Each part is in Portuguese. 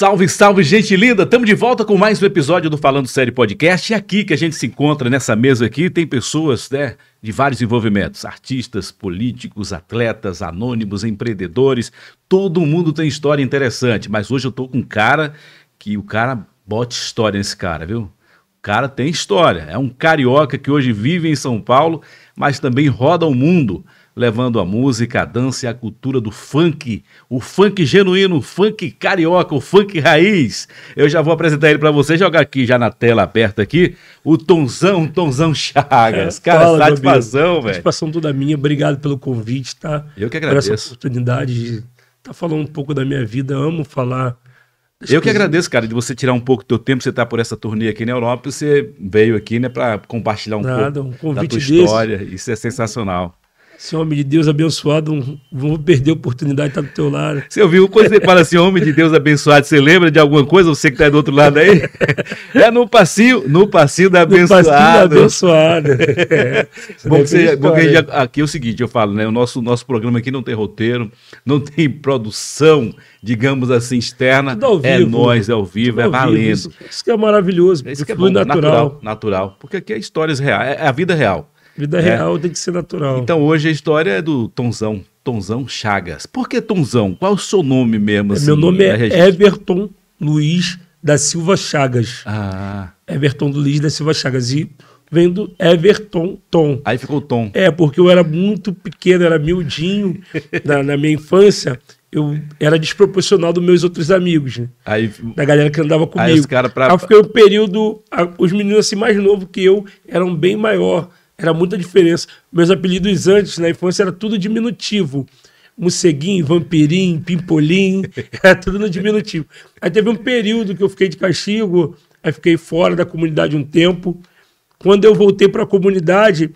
Salve, salve, gente linda! Estamos de volta com mais um episódio do Falando Série Podcast. E é aqui que a gente se encontra nessa mesa aqui, tem pessoas né, de vários envolvimentos: artistas, políticos, atletas, anônimos, empreendedores. Todo mundo tem história interessante, mas hoje eu tô com um cara que o cara bota história nesse cara, viu? O cara tem história. É um carioca que hoje vive em São Paulo, mas também roda o mundo levando a música, a dança e a cultura do funk, o funk genuíno, o funk carioca, o funk raiz. Eu já vou apresentar ele para você, jogar aqui já na tela aberta aqui, o Tonzão, Tonzão Chagas. É, Cara, fala, satisfação, velho. Satisfação toda minha, obrigado pelo convite, tá? Eu que agradeço. Por essa oportunidade de estar tá falando um pouco da minha vida, amo falar eu que agradeço, cara, de você tirar um pouco do teu tempo, você tá por essa turnê aqui na Europa, você veio aqui, né, para compartilhar um Nada, pouco um da tua desse. história. Isso é sensacional. Esse homem de Deus abençoado, não vamos perder a oportunidade de estar do teu lado. Você ouviu? Quando você fala assim, homem de Deus abençoado, você lembra de alguma coisa? Você que está do outro lado aí? É no passeio, no passeio da abençoada. No passeio da abençoada. É. Bom, você, bom que já, aqui é o seguinte, eu falo, né? O nosso, nosso programa aqui não tem roteiro, não tem produção, digamos assim, externa. Tudo ao é vivo, é nós, é ao vivo, é valendo. Vivo. Isso, isso, que é maravilhoso. Isso que é bom, natural. natural. Natural, porque aqui é histórias reais, é a vida real. Vida é. real tem que ser natural. Então hoje a história é do Tonzão. Tonzão Chagas. Por que Tonzão? Qual é o seu nome mesmo? É, assim, meu nome é Everton Luiz da Silva Chagas. Ah. Everton Luiz da Silva Chagas. E vendo Everton Tom. Aí ficou Tom. É, porque eu era muito pequeno, era miudinho na, na, minha infância. Eu era desproporcional dos meus outros amigos, né? Aí, da galera que andava comigo. Aí, os cara pra... aí fiquei um período. os meninos assim mais novos que eu eram bem maior. Era muita diferença. Meus apelidos antes, na infância, era tudo diminutivo. Museguim, Vampirim, Pimpolim, era tudo no diminutivo. Aí teve um período que eu fiquei de castigo, aí fiquei fora da comunidade um tempo. Quando eu voltei para a comunidade,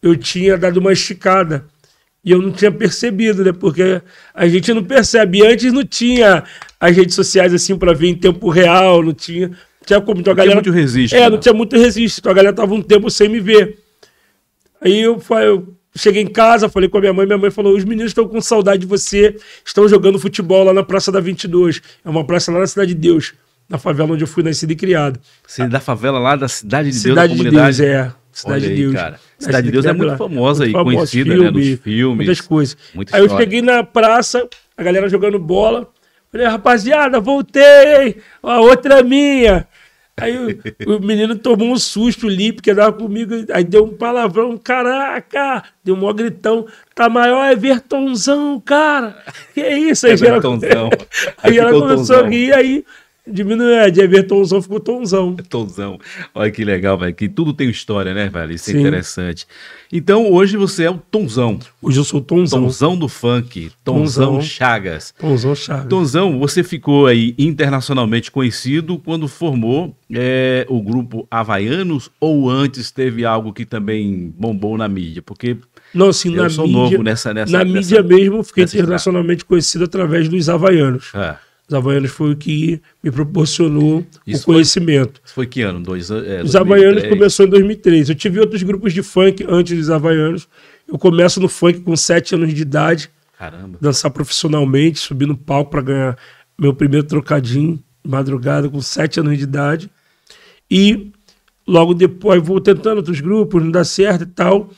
eu tinha dado uma esticada. E eu não tinha percebido, né? Porque a gente não percebe. antes não tinha as redes sociais assim para ver em tempo real, não tinha. tinha como. Então, a galera, é, né? não tinha muito resiste. É, não tinha muito resiste. Então a galera tava um tempo sem me ver. Aí eu, eu cheguei em casa, falei com a minha mãe, minha mãe falou: os meninos estão com saudade de você, estão jogando futebol lá na Praça da 22. É uma praça lá na Cidade de Deus, na favela onde eu fui nascido e criado. Você da favela lá da Cidade de Cidade Deus, é. Cidade de Deus, é. Cidade de Deus. Cara. Cidade de Deus é muito famosa muito e famosa, conhecida, né, filme, né? Nos filmes. Muitas coisas. Muita aí eu cheguei na praça, a galera jogando bola. Falei, rapaziada, voltei! A outra é minha! Aí o, o, menino tomou um susto ali, porque dava comigo, aí deu um palavrão, caraca! Deu um maior gritão, tá maior Evertonzão, cara! Que é isso? Aí, é ela, aí ela começou a rir, aí Diminuiu, é, de tonzão, ficou Tonzão. É tonzão. Olha que legal, velho. Que tudo tem história, né, velho? Isso é interessante. Então, hoje você é o Tonzão. Hoje eu sou o Tonzão. Tonzão do funk. Tonzão, tonzão Chagas. Tonzão Chagas. Tonzão, você ficou aí internacionalmente conhecido quando formou é, o grupo Havaianos ou antes teve algo que também bombou na mídia? Porque não, assim, eu na sou mídia, novo nessa, nessa Na nessa, mídia mesmo, fiquei internacionalmente conhecido através dos Havaianos. Ah. Os Havaianos foi o que me proporcionou Isso o conhecimento. Foi, foi que ano? Dois, é, os Havaianos começou em 2003. Eu tive outros grupos de funk antes dos Havaianos. Eu começo no funk com 7 anos de idade. Caramba. Dançar profissionalmente, subir no palco para ganhar meu primeiro trocadinho madrugada com 7 anos de idade. E logo depois vou tentando outros grupos, não dá certo e tal.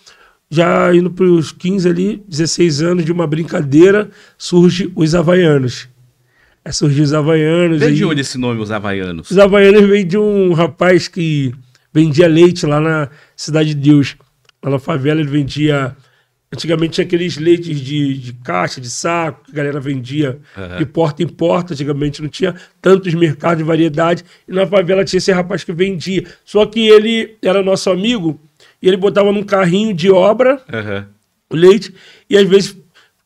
Já indo para os 15 ali, 16 anos de uma brincadeira, surge os Havaianos Aí é surgiu os Havaianos. Vem de onde esse nome, os Havaianos? Os Havaianos vem de um rapaz que vendia leite lá na Cidade de Deus. Lá na favela ele vendia. Antigamente tinha aqueles leites de, de caixa, de saco, que a galera vendia uhum. de porta em porta. Antigamente não tinha tantos mercados de variedade. E na favela tinha esse rapaz que vendia. Só que ele era nosso amigo e ele botava num carrinho de obra uhum. o leite. E às vezes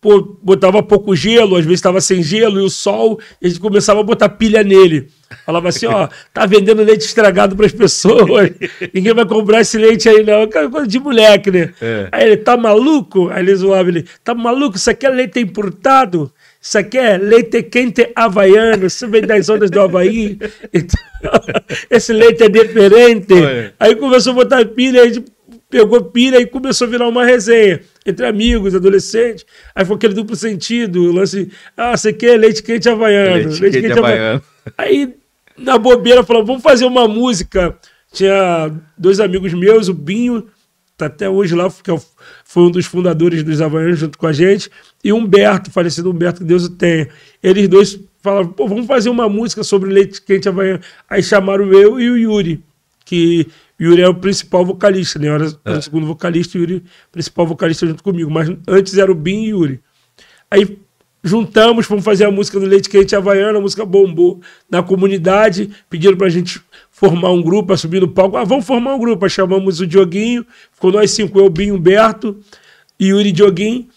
pô, botava pouco gelo, às vezes estava sem gelo, e o sol, e a gente começava a botar pilha nele. Falava assim, ó, tá vendendo leite estragado para as pessoas, ninguém vai comprar esse leite aí não, coisa de moleque, né? É. Aí ele, tá maluco? Aí ele zoava, ele, tá maluco? Isso aqui é leite importado? Isso aqui é leite quente havaiano, isso vem das ondas do Havaí. Então, esse leite é diferente. Olha. Aí começou a botar pilha, a gente pegou pilha e começou a virar uma resenha entre amigos, adolescentes Aí foi aquele duplo sentido, o lance, ah, você quer leite quente havaiano. Leite, leite quente, quente havaiano. Aí, na bobeira, falou, vamos fazer uma música. Tinha dois amigos meus, o Binho, tá até hoje lá, que é foi um dos fundadores dos Havaianos junto com a gente, e Humberto, falecido Humberto, que Deus o tenha. Eles dois falavam pô, vamos fazer uma música sobre leite quente havaiano. Aí chamaram eu e o Yuri, que Yuri era é o principal vocalista, né? Eu era, é. o é. segundo vocalista e Yuri, principal vocalista junto comigo. Mas antes era o Bin e Yuri. Aí juntamos, fomos fazer a música do Leite Quente Havaiana, a música bombou na comunidade, pediram pra gente formar um grupo, a subir no palco. Ah, vamos formar um grupo. Aí chamamos o Dioguinho, ficou nós cinco, eu, Bim, Humberto, Yuri e Dioguinho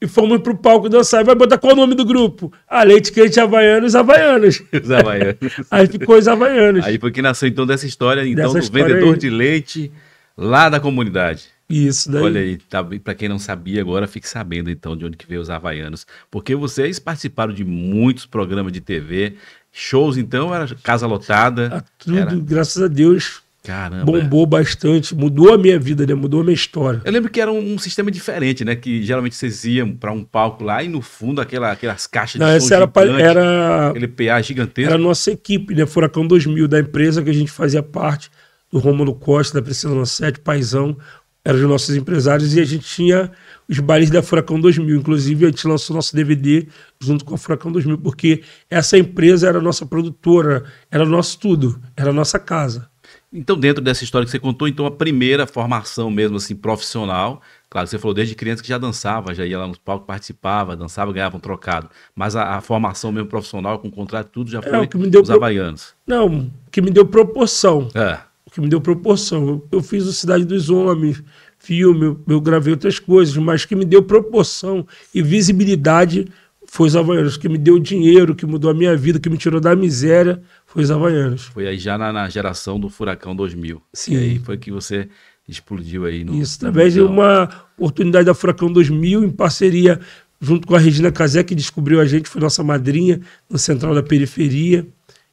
e fomos pro palco dançar. E vai botar qual o nome do grupo? a ah, Leite Quente Havaianos, Havaianos. Os Havaianos. aí ficou os Havaianos. Aí foi que nasceu então dessa história, então, dessa do história vendedor aí. de leite lá da comunidade. Isso daí. Olha aí, tá, para quem não sabia agora, fique sabendo então de onde que veio os Havaianos. Porque vocês participaram de muitos programas de TV, shows então, era casa lotada. tudo, era... graças a Deus, Caramba. Bombou bastante, mudou a minha vida, né? Mudou a minha história. Eu lembro que era um, um sistema diferente, né? Que geralmente vocês iam para um palco lá e no fundo aquela, aquelas caixas de Não, era, gigante, era aquele PA gigantesco. Era a nossa equipe, né? Furacão 2000, da empresa que a gente fazia parte, do Romulo Costa, da Priscila Lancetti, Paizão, eram os nossos empresários e a gente tinha os bailes da Furacão 2000. Inclusive, a gente lançou nosso DVD junto com a Furacão 2000, porque essa empresa era a nossa produtora, era nosso tudo, era a nossa casa. Então, dentro dessa história que você contou, então a primeira formação mesmo assim profissional, claro, você falou desde criança que já dançava, já ia lá no palco participava, dançava, ganhava um trocado, mas a, a formação mesmo profissional com contrato tudo já foi é, o que me deu os pro... havaianos. Não, que me deu proporção. É. O que me deu proporção. Eu, fiz o Cidade dos Homens, filme, eu, eu gravei outras coisas, mas que me deu proporção e visibilidade foi os Havaianos, que me deu dinheiro, que mudou a minha vida, que me tirou da miséria, foi os Havaianos. Foi aí já na, na geração do Furacão 2000. Sim. E aí foi que você explodiu aí no... Isso, através de uma oportunidade da Furacão 2000, em parceria junto com a Regina Casé, que descobriu a gente, foi nossa madrinha no Central da Periferia.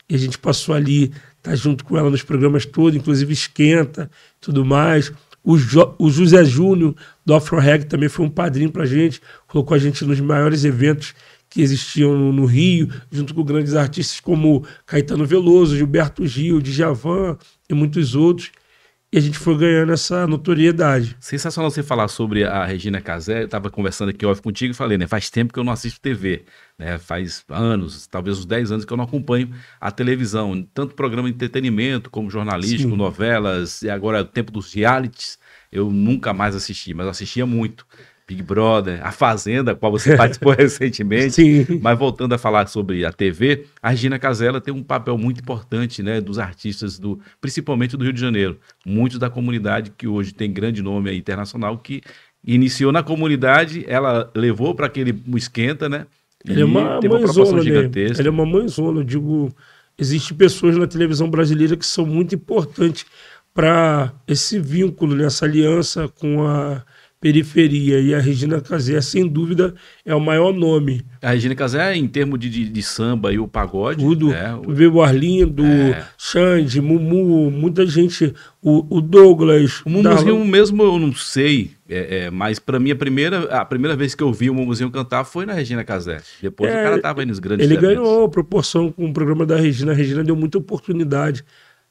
E a gente passou ali, tá junto com ela nos programas todos, inclusive Esquenta, tudo mais. O, jo, o José Júnior, do AfroReg, também foi um padrinho para a gente, colocou a gente nos maiores eventos que existiam no, no, Rio, junto com grandes artistas como Caetano Veloso, Gilberto Gil, Djavan e muitos outros. E a gente foi ganhando essa notoriedade. Sensacional você falar sobre a Regina Casé. Eu estava conversando aqui off contigo e falei, né? Faz tempo que eu não assisto TV. Né? Faz anos, talvez uns 10 anos que eu não acompanho a televisão, tanto programa de entretenimento como jornalístico, Sim. novelas, e agora é o tempo dos realities, eu nunca mais assisti, mas assistia muito. Big Brother, A Fazenda, a qual você participou recentemente. Sim. Mas voltando a falar sobre a TV, a Regina Casella tem um papel muito importante, né, dos artistas do, principalmente do Rio de Janeiro, muitos da comunidade que hoje tem grande nome internacional que iniciou na comunidade, ela levou para aquele esquenta, né? Ele é uma mãezona, uma Ele é uma mãezona, eu digo. Existem pessoas na televisão brasileira que são muito importantes para esse vínculo, nessa aliança com a periferia. E a Regina Casé, sem dúvida, é o maior nome. A Regina Casé, em termos de, de, de, samba e o pagode. Tudo. É, o... Vê o Arlindo, é. Xande, Mumu, muita gente. O, o Douglas. O Mumuzinho da... mesmo eu não sei, é, é, mas para mim a primeira, a primeira vez que eu vi o Mumuzinho cantar foi na Regina Casé. Depois o é, cara tava aí nos grandes Ele ganhou proporção com o programa da Regina. A Regina deu muita oportunidade.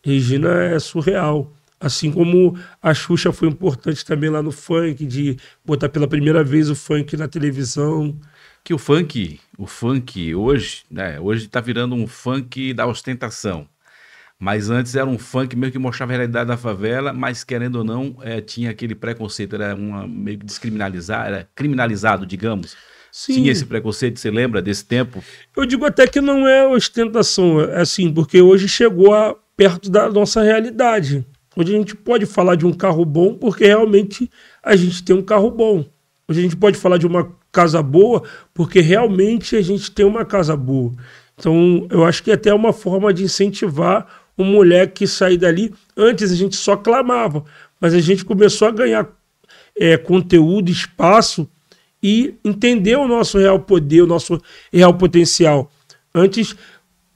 Regina é surreal. Assim como a Xuxa foi importante também lá no funk, de botar pela primeira vez o funk na televisão. Que o funk, o funk hoje, né? Hoje tá virando um funk da ostentação. Mas antes era um funk meio que mostrava a realidade da favela, mas querendo ou não, é, tinha aquele preconceito, era uma, meio que descriminalizado, era criminalizado, digamos. Sim. Tinha esse preconceito, você lembra desse tempo? Eu digo até que não é ostentação, é assim, porque hoje chegou a, perto da nossa realidade. Hoje a gente pode falar de um carro bom porque realmente a gente tem um carro bom. Hoje a gente pode falar de uma casa boa porque realmente a gente tem uma casa boa. Então, eu acho que é até é uma forma de incentivar o moleque sair dali. Antes a gente só clamava, mas a gente começou a ganhar é, conteúdo, espaço e entender o nosso real poder, o nosso real potencial. Antes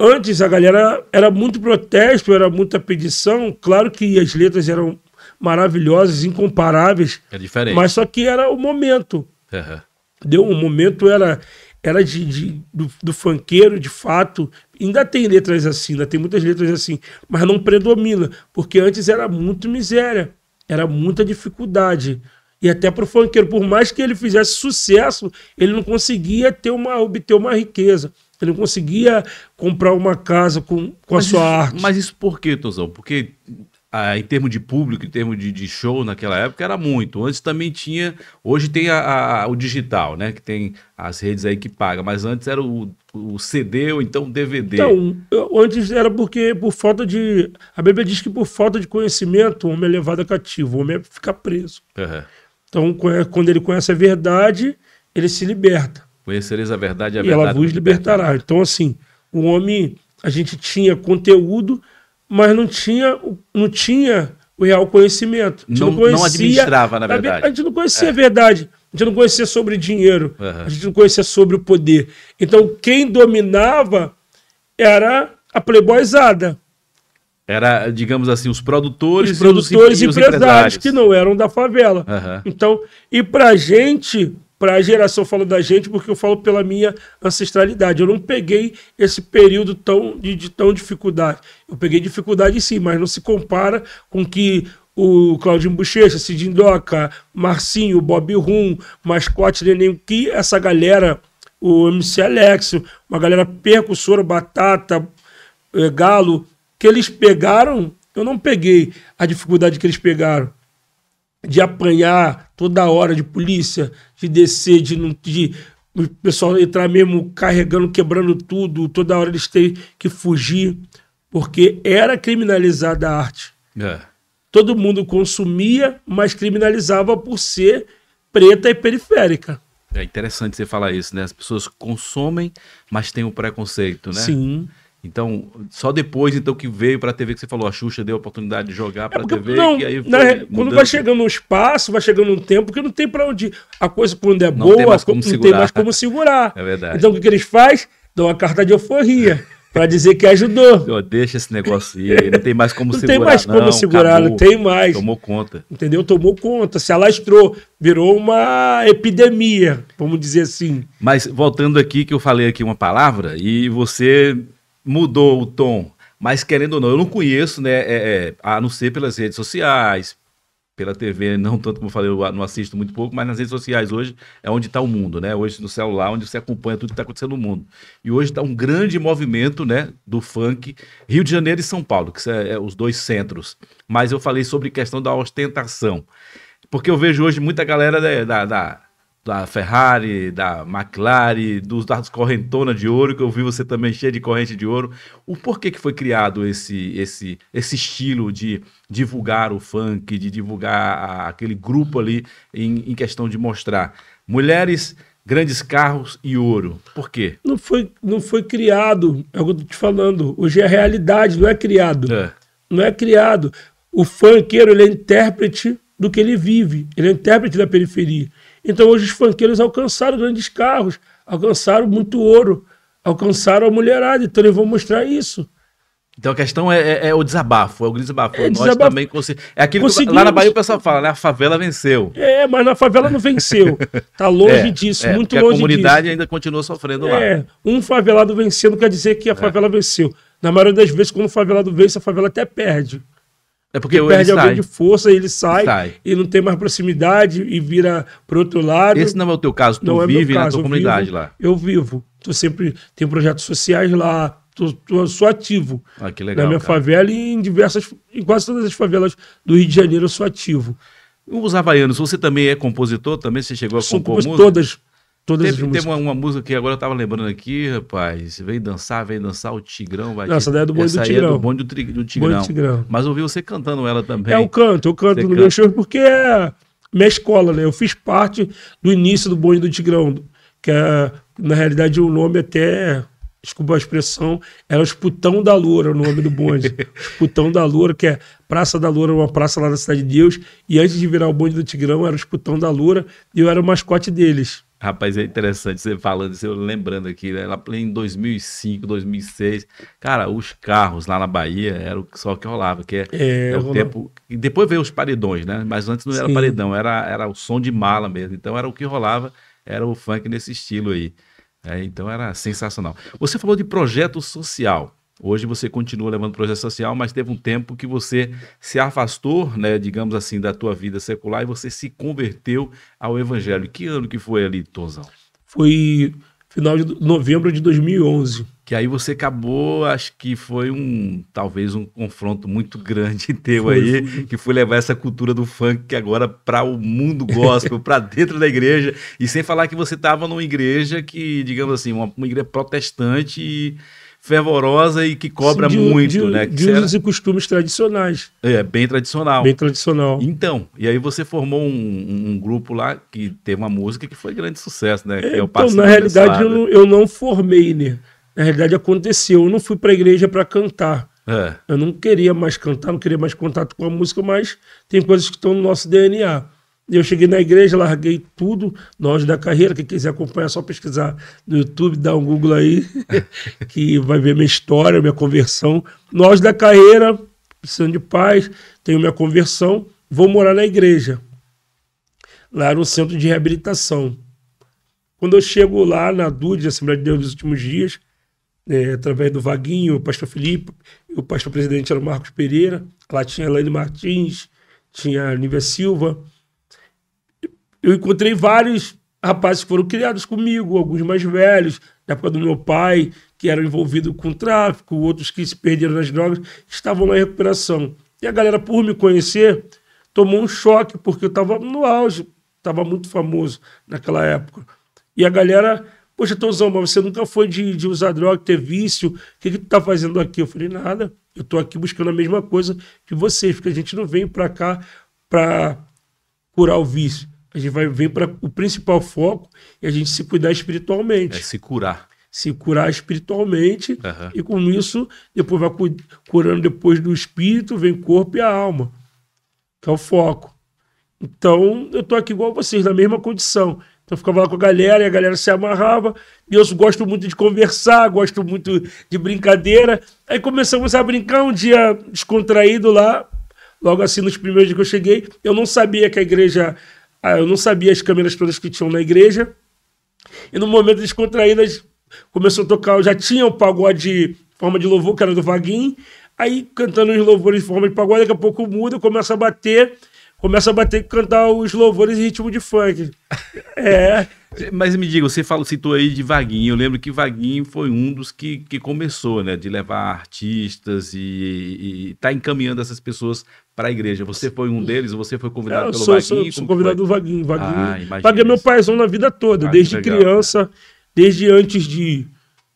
Antes a galera era muito protesto, era muita pedição. Claro que as letras eram maravilhosas, incomparáveis. É diferente. Mas só que era o momento. Uhum. Deu um momento era era de, de do, do funkeiro, de fato. Ainda tem letras assim, ainda tem muitas letras assim, mas não predomina, porque antes era muito miséria, era muita dificuldade. E até para o funkeiro, por mais que ele fizesse sucesso, ele não conseguia ter uma, obter uma riqueza. Você não conseguia comprar uma casa com, com a sua isso, arte. Mas isso por quê, Tozão? Porque ah, em termos de público, em termos de, de, show naquela época, era muito. Antes também tinha. Hoje tem a, a, o digital, né? Que tem as redes aí que paga, mas antes era o, o CD ou então o DVD. Então, eu, antes era porque por falta de. A Bíblia diz que por falta de conhecimento, o homem é levado a cativo, o homem é fica preso. Uhum. Então, quando ele conhece a verdade, ele se liberta. Conhecereis a verdade e a e verdade. E ela vos libertará. libertará. Então, assim, o homem, a gente tinha conteúdo, mas não tinha, não tinha o real conhecimento. A gente não, não, conhecia, não administrava, na verdade. A gente não conhecia é. a verdade. A gente não conhecia sobre dinheiro. Uhum. A gente não conhecia sobre o poder. Então, quem dominava era a playboyzada. Era, digamos assim, os produtores, os produtores e, os, e, e os empresários, empresários, que não eram da favela. Uhum. Então, e a gente, para a geração, falando da gente, porque eu falo pela minha ancestralidade. Eu não peguei esse período tão de, de tão dificuldade. Eu peguei dificuldade sim, mas não se compara com que o Claudinho Bochecha, Cidinho Doca, Marcinho, Bob Rum, Mascote Neném, que essa galera, o MC Alexio, uma galera percussora, Batata, eh, Galo, que eles pegaram, eu não peguei a dificuldade que eles pegaram de apanhar toda hora de polícia, de descer, de, de o pessoal entrar mesmo carregando, quebrando tudo, toda hora eles têm que fugir, porque era criminalizada a arte. É. Todo mundo consumia, mas criminalizava por ser preta e periférica. É interessante você falar isso, né? As pessoas consomem, mas têm o um preconceito, né? Sim. Então, só depois então que veio para a TV que você falou, a Xuxa deu a oportunidade de jogar para a é TV não, aí né, quando vai chegando um espaço, vai chegando um tempo que não tem para onde ir. a coisa quando é não boa, tem não segurar. tem mais como segurar. É verdade. Então o que, que eles fazem? Dão uma carta de euforia. para dizer que ajudou. deixa esse negócio aí, não tem mais como não segurar. Não tem mais como não, segurar, acabou, não tem mais. Tomou conta. Entendeu? Tomou conta, se alastrou, virou uma epidemia, vamos dizer assim. Mas voltando aqui, que eu falei aqui uma palavra e você mudou o tom, mas querendo ou não, eu não conheço, né? É, é, a não ser pelas redes sociais, pela TV, não tanto como eu falei, eu não assisto muito pouco, mas nas redes sociais hoje é onde está o mundo, né? Hoje no celular, onde você acompanha tudo que está acontecendo no mundo. E hoje está um grande movimento, né, do funk Rio de Janeiro e São Paulo, que são é, é, os dois centros. Mas eu falei sobre questão da ostentação, porque eu vejo hoje muita galera né, da, da, da da Ferrari, da McLaren, dos, das correntona de ouro, que eu vi você também cheio de corrente de ouro. O porquê que foi criado esse, esse, esse estilo de divulgar o funk, de divulgar a, aquele grupo ali em, em questão de mostrar mulheres, grandes carros e ouro? Por quê? Não foi, não foi criado, é o que eu tô te falando. Hoje é realidade, não é criado. É. Não é criado. O funkeiro, ele é intérprete do que ele vive. Ele é intérprete da periferia. Então hoje os funkeiros alcançaram grandes carros, alcançaram muito ouro, alcançaram a mulherada, então eles vão mostrar isso. Então a questão é, é, é o desabafo, é o desabafo. É, Nós desabafo. também conseguimos. É aquilo conseguimos. lá na Bahia o pessoal fala, né? A favela venceu. É, mas na favela não venceu. Tá longe é, disso, é, muito longe disso. A comunidade disso. ainda continua sofrendo lá. É, um favelado vencendo quer dizer que a é. favela venceu. Na maioria das vezes, quando o favelado vence, a favela até perde. É porque ele perde ele alguém de força, ele sai, sai, e não tem mais proximidade e vira pro outro lado. Esse não é o teu caso, tu não é vive é caso, na tua comunidade vivo, lá. Eu vivo. Tô sempre tem projetos sociais lá, tô, tô sou ativo. Ah, que legal. Na minha cara. favela e em diversas em quase todas as favelas do Rio de Janeiro eu sou ativo. Os havaianos, você também é compositor? Também você chegou a sou compor música? todas. Todas teve, as músicas. Tem uma, uma, música que agora eu tava lembrando aqui, rapaz. Vem dançar, vem dançar, o Tigrão vai. Essa daí é do Bonde do é Tigrão. É do Bonde do, do Tigrão. Bonde do Tigrão. Mas ouvi você cantando ela também. É, eu canto, eu canto você no canta. meu show porque é minha escola, né? Eu fiz parte do início do Bonde do Tigrão, que é, na realidade, o nome até desculpa a expressão, era os Putão da Loura, o nome do bonde. os Putão da Loura, que é Praça da Loura, uma praça lá na Cidade de Deus. E antes de virar o bonde do Tigrão, era os Putão da Loura e eu era o mascote deles. Rapaz, é interessante você falando isso, eu lembrando aqui, né? Lá em 2005, 2006, cara, os carros lá na Bahia era só que rolava, que é, é, é o tempo... E depois veio os paredões, né? Mas antes não era Sim. paredão, era, era o som de mala mesmo. Então era o que rolava, era o funk nesse estilo aí. É, então era sensacional. Você falou de projeto social. Hoje você continua levando projeto social, mas teve um tempo que você se afastou, né, digamos assim, da tua vida secular e você se converteu ao evangelho. Que ano que foi ali, Tonzão? Foi final de novembro de 2011. Que aí você acabou, acho que foi um, talvez um confronto muito grande teu foi, aí, foi. que foi levar essa cultura do funk agora para o mundo gospel, para dentro da igreja, e sem falar que você estava numa igreja que, digamos assim, uma, uma igreja protestante e fervorosa e que cobra de, muito, de, né? de usos e costumes tradicionais. É, bem tradicional. Bem tradicional. Então, e aí você formou um, um grupo lá que teve uma música que foi grande sucesso, né? É, então, na realidade, eu não, eu não, formei, né? Na realidade, aconteceu. Eu não fui para a igreja para cantar. É. Eu não queria mais cantar, não queria mais contato com a música, mas tem coisas que estão no nosso DNA. Eu cheguei na igreja, larguei tudo, Nós da carreira. Quem quiser acompanhar, é só pesquisar no YouTube, dá um Google aí, que vai ver minha história, minha conversão. Nós da carreira, precisando de paz, tenho minha conversão, vou morar na igreja. Lá no centro de reabilitação. Quando eu chego lá na DUD, Assembleia de Deus dos Últimos Dias, é, através do Vaguinho, o pastor Felipe, o pastor presidente era o Marcos Pereira, lá tinha Elaine Martins, tinha a Nívia Silva, eu encontrei vários rapazes que foram criados comigo, alguns mais velhos, da época do meu pai, que eram envolvidos com tráfico, outros que se perderam nas drogas, estavam na recuperação. E a galera, por me conhecer, tomou um choque, porque eu estava no auge, estava muito famoso naquela época. E a galera, poxa, Tonzão, mas você nunca foi de, de usar droga, ter vício, o que, que tu tá fazendo aqui? Eu falei, nada, eu estou aqui buscando a mesma coisa que vocês, porque a gente não vem para cá para curar o vício a gente vai vir para o principal foco e é a gente se cuidar espiritualmente. É se curar. Se curar espiritualmente uhum. e com isso depois vai curando depois do espírito, vem corpo e a alma, que é o foco. Então eu tô aqui igual vocês, na mesma condição. Então eu ficava lá com a galera e a galera se amarrava. E eu gosto muito de conversar, gosto muito de brincadeira. Aí começamos a brincar um dia descontraído lá, logo assim nos primeiros dias que eu cheguei. Eu não sabia que a igreja ah, eu não sabia as câmeras todas que tinham na igreja. E no momento descontraídas, começou a tocar, já tinha o um pagode forma de louvor, que era do Vaguinho. Aí cantando os louvores em forma de pagode, daqui a pouco muda, começa a bater, começa a bater e cantar os louvores em ritmo de funk. É. Mas me diga, você falou, citou aí de Vaguinho. Eu lembro que Vaguinho foi um dos que, que começou, né? De levar artistas e, e tá encaminhando essas pessoas para a igreja. Você foi um deles, você foi convidado é, eu pelo sou, Vaguinho? Sou, sou convidado do Vaguinho. Vaguinho. Ah, Vaguinho é meu paizão na vida toda, ah, desde legal, criança, né? desde antes de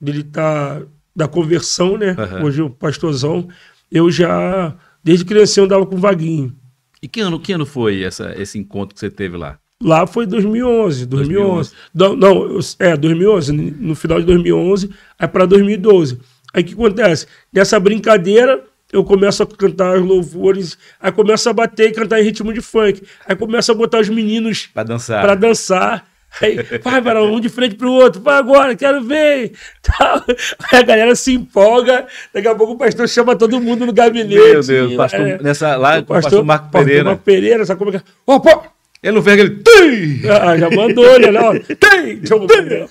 dele estar tá, da conversão, né? Uhum. Hoje o é pastorzão, eu já desde criança eu andava com o Vaguinho. E que ano, que ano foi essa, esse encontro que você teve lá? Lá foi 2011, 2011. 2011. Não, não, é, 2011, no final de 2011, aí para 2012. Aí o que acontece? Nessa brincadeira, eu começo a cantar os louvores, aí começo a bater e cantar em ritmo de funk, aí começo a botar os meninos para dançar. Pra dançar. Aí, vai, Barão, um de frente pro outro, vai agora, quero ver. Tal. Aí a galera se empolga, daqui a pouco o pastor chama todo mundo no gabinete. Meu Deus, pastor, é, nessa, lá o pastor, pastor Marco pastor Pereira. Marco Pereira, sabe como é que é? Opa! Ele não pega, ele. Tem! Ah, já mandou ele, né? não. Tem! Né?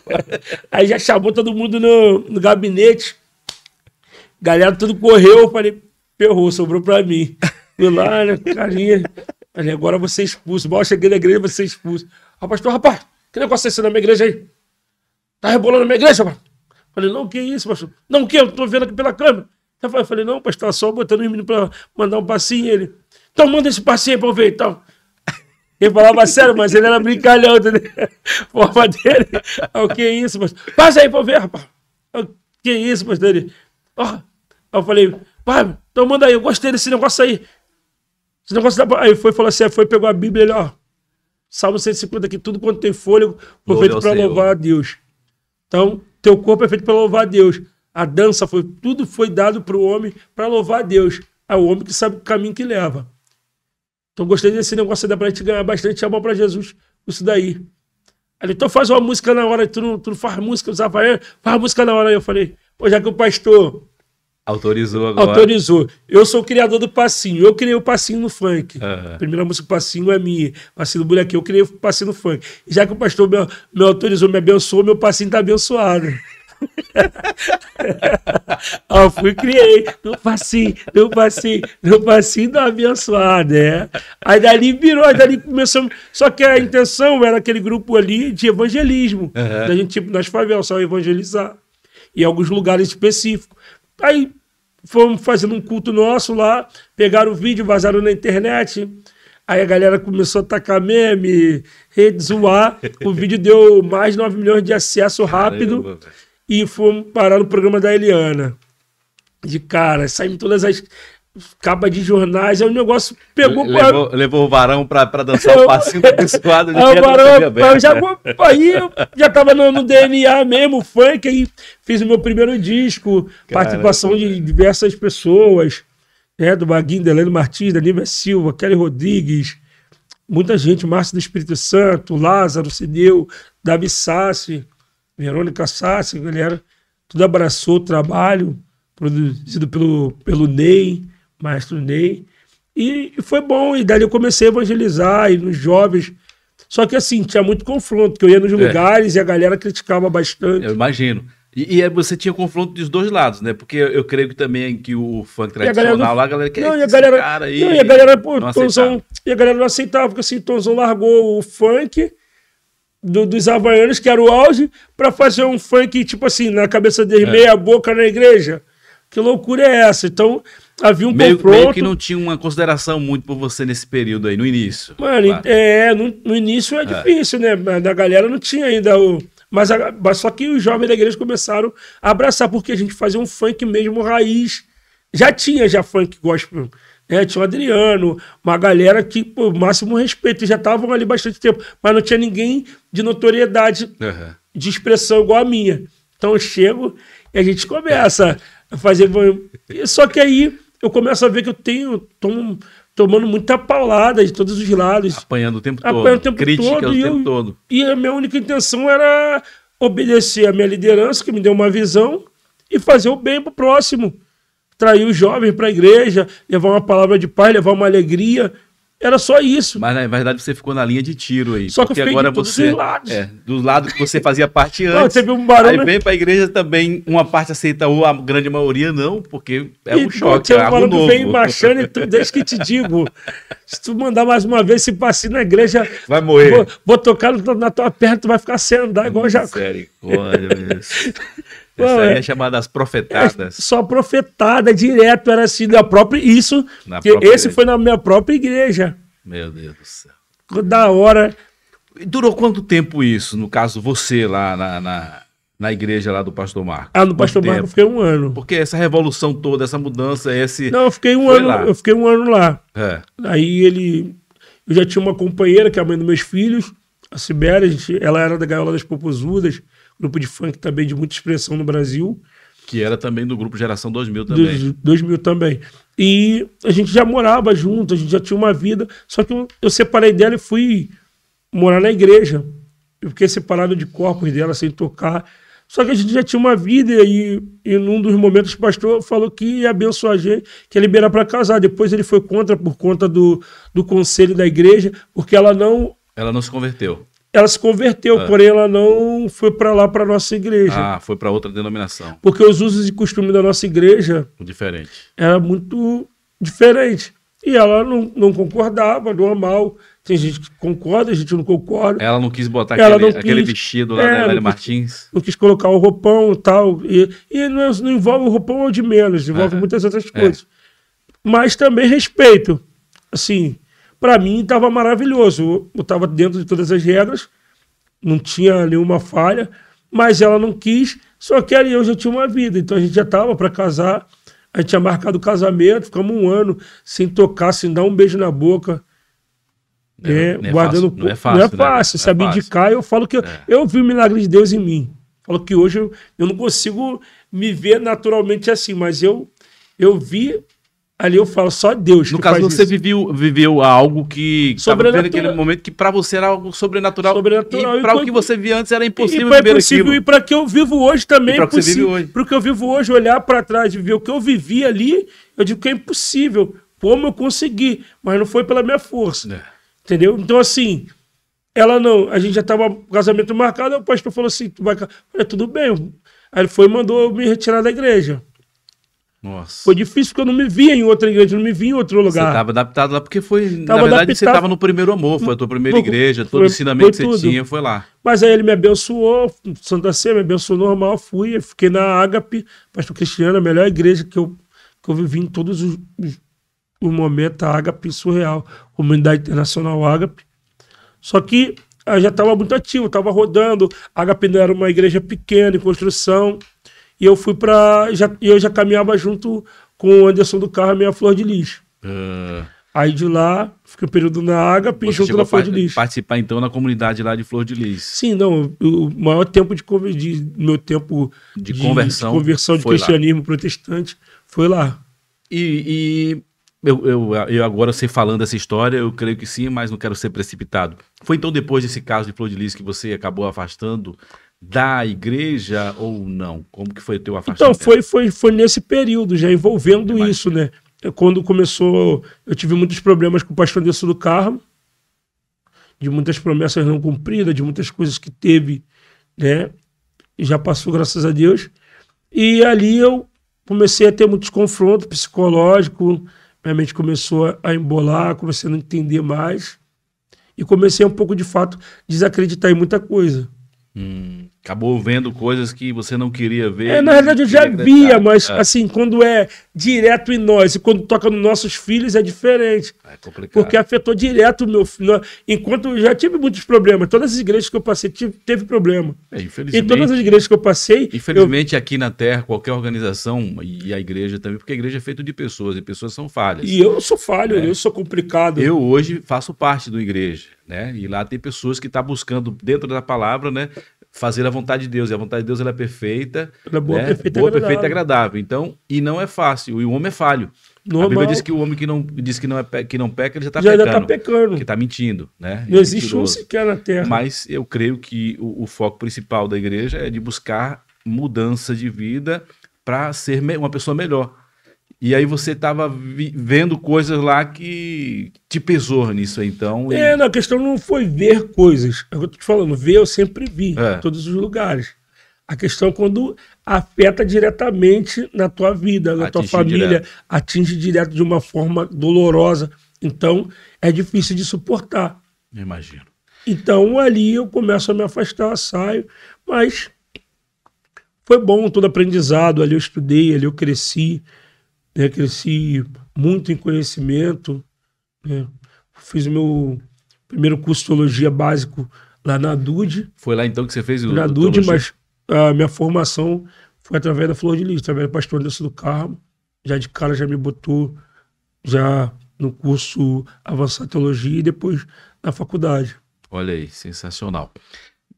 Aí já chamou todo mundo no, no gabinete. Galera, tudo correu. Eu falei, ferrou, sobrou pra mim. Fui lá, né, carinha. Agora você é expulso. Mal cheguei na igreja, você é expulso. Rapaz, ah, pastor, rapaz, que negócio é esse na minha igreja aí? Tá rebolando na minha igreja, rapaz? Falei, não, que isso, pastor? Não, que? Eu tô vendo aqui pela câmera. Então, eu falei, não, pastor, tá só botando os meninos pra mandar um passinho. Ele, então manda esse passinho aí pra eu ver e então. tal. Ele falava sério, mas ele era brincalhão, entendeu? Forma dele. Ah, o que é isso, pastor? Passa aí pra eu ver, rapaz. Ah, o que é isso, pastor? Ele, ó. Eu falei, pai, então manda aí, eu gostei desse negócio aí. Esse negócio da... Aí foi, falou assim, foi, pegou a Bíblia, ele, ó. Salmo 150 aqui, tudo quanto tem fôlego foi Glória feito para louvar a Deus. Então, teu corpo é feito para louvar a Deus. A dança foi, tudo foi dado para o homem para louvar a Deus. É o homem que sabe o caminho que leva. Então, gostei desse negócio, dá para gente ganhar bastante amor para Jesus isso daí. Ele, então faz uma música na hora, tu não, tu não faz música, os faz música na hora. Aí eu falei, pô, já que o pastor Autorizou agora. Autorizou. Eu sou o criador do passinho. Eu criei o passinho no funk. Uhum. A primeira música passinho é minha. Passinho do Buraquinho. Eu criei o passinho no funk. Já que o pastor me, me autorizou, me abençoou, meu passinho tá abençoado. eu fui criei, meu passinho, meu passinho, meu passinho tá abençoado né? Aí dali virou, aí dali começou Só que a intenção era aquele grupo ali de evangelismo, uhum. da gente, tipo, nas favelas, só evangelizar, em alguns lugares específicos. Aí fomos fazendo um culto nosso lá, pegaram o vídeo, vazaram na internet. Aí a galera começou a tacar meme, rede zoar. O vídeo deu mais de 9 milhões de acesso rápido. Caramba. E fomos parar no programa da Eliana. De cara, saímos todas as, capa de jornais, aí é o negócio pegou. Levou, pra... levou o varão pra, pra dançar o passinho abençoado de ah, o varão, eu já, Aí eu já tava no, no DNA mesmo, funk, aí fiz o meu primeiro disco, Cara, participação de diversas pessoas, né? Do Maguinho, Delano Martins, Danívia Silva, Kelly Rodrigues, muita gente, Márcio do Espírito Santo, Lázaro Cideu, Davi Sassi, Verônica Sassi, galera, tudo abraçou o trabalho produzido pelo, pelo Ney, Maestro Ney. E foi bom, e daí eu comecei a evangelizar e nos jovens. Só que assim, tinha muito confronto, que eu ia nos é. lugares e a galera criticava bastante. Eu imagino. E, e, é, você tinha confronto dos dois lados, né? Porque eu, creio que também que o funk tradicional lá, a galera queria. não, e a galera, cara aí. Não, e a galera, pô, Tonzão, e a galera não aceitava, porque assim, Tonzão largou o funk do, dos havaianos, que era o auge, para fazer um funk, tipo assim, na cabeça dele, é. meia boca na igreja. Que loucura é essa? Então, havia um meio, confronto. Meio que não tinha uma consideração muito por você nesse período aí, no início. Mano, claro. é, no, no, início é, é. difícil, né? Da galera não tinha ainda o. Mas, a, só que os jovens da igreja começaram a abraçar, porque a gente fazia um funk mesmo raiz. Já tinha já funk gospel. é Tinha o Adriano, uma galera que, pô, máximo respeito, já estavam ali bastante tempo, mas não tinha ninguém de notoriedade, uhum. de expressão igual a minha. Então eu chego e a gente começa a fazer. Só que aí eu começo a ver que eu tenho. tomando muita paulada de todos os lados. Apanhando o tempo Apanhando todo. O tempo Crítica todo, o tempo eu, todo. E a minha única intenção era obedecer à minha liderança, que me deu uma visão, e fazer o bem pro próximo. Trair os jovens para a igreja, levar uma palavra de paz, levar uma alegria. Era só isso. Mas na verdade você ficou na linha de tiro aí. Só que eu agora você lados. É, do lado que você fazia parte antes. Não, teve um barulho. Aí né? vem para a igreja também, uma parte aceita ou a grande maioria não, porque é e, um choque, é um barulho novo. Vem marchando e tu deixa que te digo. Se tu mandar mais uma vez se passe na igreja, vai morrer. Vou, vou tocar na tua perna, tu vai ficar sem andar igual hum, já. Sério, Essa aí é, é chamada as profetadas. É só profetada direto, era assim, na própria. Isso, na própria esse igreja. foi na minha própria igreja. Meu Deus do céu. Da hora. Durou quanto tempo isso, no caso, você lá na, na, na igreja lá do pastor Marco? Ah, no pastor Marco eu fiquei um ano. Porque essa revolução toda, essa mudança, esse. Não, eu fiquei um foi ano. Lá. Eu fiquei um ano lá. É. Aí ele. Eu já tinha uma companheira, que é a mãe dos meus filhos, a Sibéria, a gente, ela era da Gaiola das Popozudas grupo de funk também de muita expressão no Brasil. Que era também do grupo Geração 2000 também. 2000 também. E a gente já morava junto, a gente já tinha uma vida, só que eu, eu separei dela e fui morar na igreja. Eu fiquei separado de corpos dela, sem tocar. Só que a gente já tinha uma vida e, e num dos momentos o pastor falou que ia abençoar a gente, que ia liberar para casar. Depois ele foi contra por conta do, do conselho da igreja, porque ela não... Ela não se converteu. Ela se converteu, ah. porém ela não foi para lá, para nossa igreja. Ah, foi para outra denominação. Porque os usos e costumes da nossa igreja... Diferente. Era muito diferente. E ela não, não concordava, normal. É Tem gente que concorda, a gente não concorda. Ela não quis botar ela aquele, quis, aquele vestido lá é, da Elélia Martins. Não quis colocar o roupão e tal. E, e não, é, não envolve o roupão ou de menos, envolve é, muitas outras é. coisas. É. Mas também respeito. Assim, para mim estava maravilhoso. Eu estava dentro de todas as regras, não tinha nenhuma falha, mas ela não quis, só que ali eu já tinha uma vida, então a gente já estava para casar, a gente tinha marcado o casamento, ficamos um ano sem tocar, sem dar um beijo na boca. É, é, não, é não é guardando fácil, não é né? fácil, não é fácil né? indicar. Eu falo que eu, é. eu vi o milagre de Deus em mim. Falo que hoje eu, eu não consigo me ver naturalmente assim, mas eu eu vi ali eu falo só Deus. No caso, você isso. viveu, viveu algo que sobrenatural. naquele momento que para você era algo sobrenatural. Sobrenatural. E para o que você via antes era impossível. E é possível aquilo. e para que eu vivo hoje também. Para é o que eu vivo hoje, olhar para trás e ver o que eu vivi ali, eu digo que é impossível. Como eu consegui, mas não foi pela minha força. É. Entendeu? Então, assim, ela não. A gente já tava casamento marcado, o pastor falou assim: tu vai. Eu falei, tudo bem. Aí ele foi e mandou eu me retirar da igreja. Nossa. Foi difícil porque eu não me via em outra igreja, não me via em outro lugar. Você estava adaptado lá porque foi, tava na verdade, adaptado. você estava no primeiro amor, foi a tua primeira foi, igreja, todo ensinamento que você tinha foi lá. Mas aí ele me abençoou, Santa Ceia me abençoou normal, fui, eu fiquei na Ágape, Pastor Cristiano, a melhor igreja que eu, que eu vivi em todos os, os, os momentos, a Ágape surreal, Comunidade Internacional Ágape. Só que eu ah, já estava muito ativo, estava rodando, a Ágape não era uma igreja pequena, em construção, e eu fui para já eu já caminhava junto com o Anderson do Carro, a minha flor de lixo. Uh... Ah. Aí de lá, fiquei um período na Ágape Você junto na Flor de Lis. Participar então na comunidade lá de Flor de Lis. Sim, não, o maior tempo de, de meu tempo de, de conversão, de, conversão de cristianismo lá. protestante foi lá. E, e eu, eu, eu, agora sei falando essa história, eu creio que sim, mas não quero ser precipitado. Foi então depois desse caso de Flor de Lis que você acabou afastando da igreja ou não? Como que foi o teu afastamento? Então, foi, foi, foi nesse período, já envolvendo Imagina. isso, né? É quando começou, eu tive muitos problemas com o pastor Anderson do Carmo, de muitas promessas não cumpridas, de muitas coisas que teve, né? E Já passou, graças a Deus. E ali eu comecei a ter muitos confrontos psicológicos, minha mente começou a embolar, comecei a não entender mais. E comecei um pouco, de fato, desacreditar em muita coisa. うん acabou vendo coisas que você não queria ver. É, na verdade eu já via, mas é. assim, quando é direto em nós e quando toca nos nossos filhos é diferente. É complicado. Porque afetou direto o meu filho. Enquanto eu já tive muitos problemas, todas as igrejas que eu passei tive, teve problema. É, infelizmente. Em todas as igrejas que eu passei. Infelizmente eu... aqui na Terra, qualquer organização e a igreja também, porque a igreja é feita de pessoas e pessoas são falhas. E eu sou falho, é. eu sou complicado. Eu hoje faço parte da igreja. Né? E lá tem pessoas que estão tá buscando, dentro da palavra, né, fazer a vontade de Deus. E a vontade de Deus ela é perfeita. Ela é boa, né? perfeita, boa agradável. perfeita e agradável. Então, e não é fácil. E o homem é falho. Normal. A Bíblia diz que o homem que não, diz que não, é, que não peca, ele já está tá pecando. Já está pecando. Que está mentindo. Né? Não é existe um sequer na Terra. Mas eu creio que o, o foco principal da igreja é de buscar mudança de vida para ser uma pessoa melhor. E aí você estava vendo coisas lá que te pesou nisso então? E... É, não, a questão não foi ver coisas. É o que eu tô te falando, ver eu sempre vi, é. em todos os lugares. A questão é quando afeta diretamente na tua vida, na atinge tua família, direto. atinge direto de uma forma dolorosa. Então, é difícil de suportar. Imagino. Então, ali eu começo a me afastar, saio, mas foi bom todo aprendizado, ali eu estudei, ali eu cresci. Né? Cresci muito em conhecimento. Né? Fiz meu primeiro curso de teologia básico lá na DUD. Foi lá então que você fez o Na DUD, mas a minha formação foi através da Flor de Lis, através do pastor Anderson do Carmo. Já de cara já me botou já no curso Avançar Teologia e depois na faculdade. Olha aí, sensacional.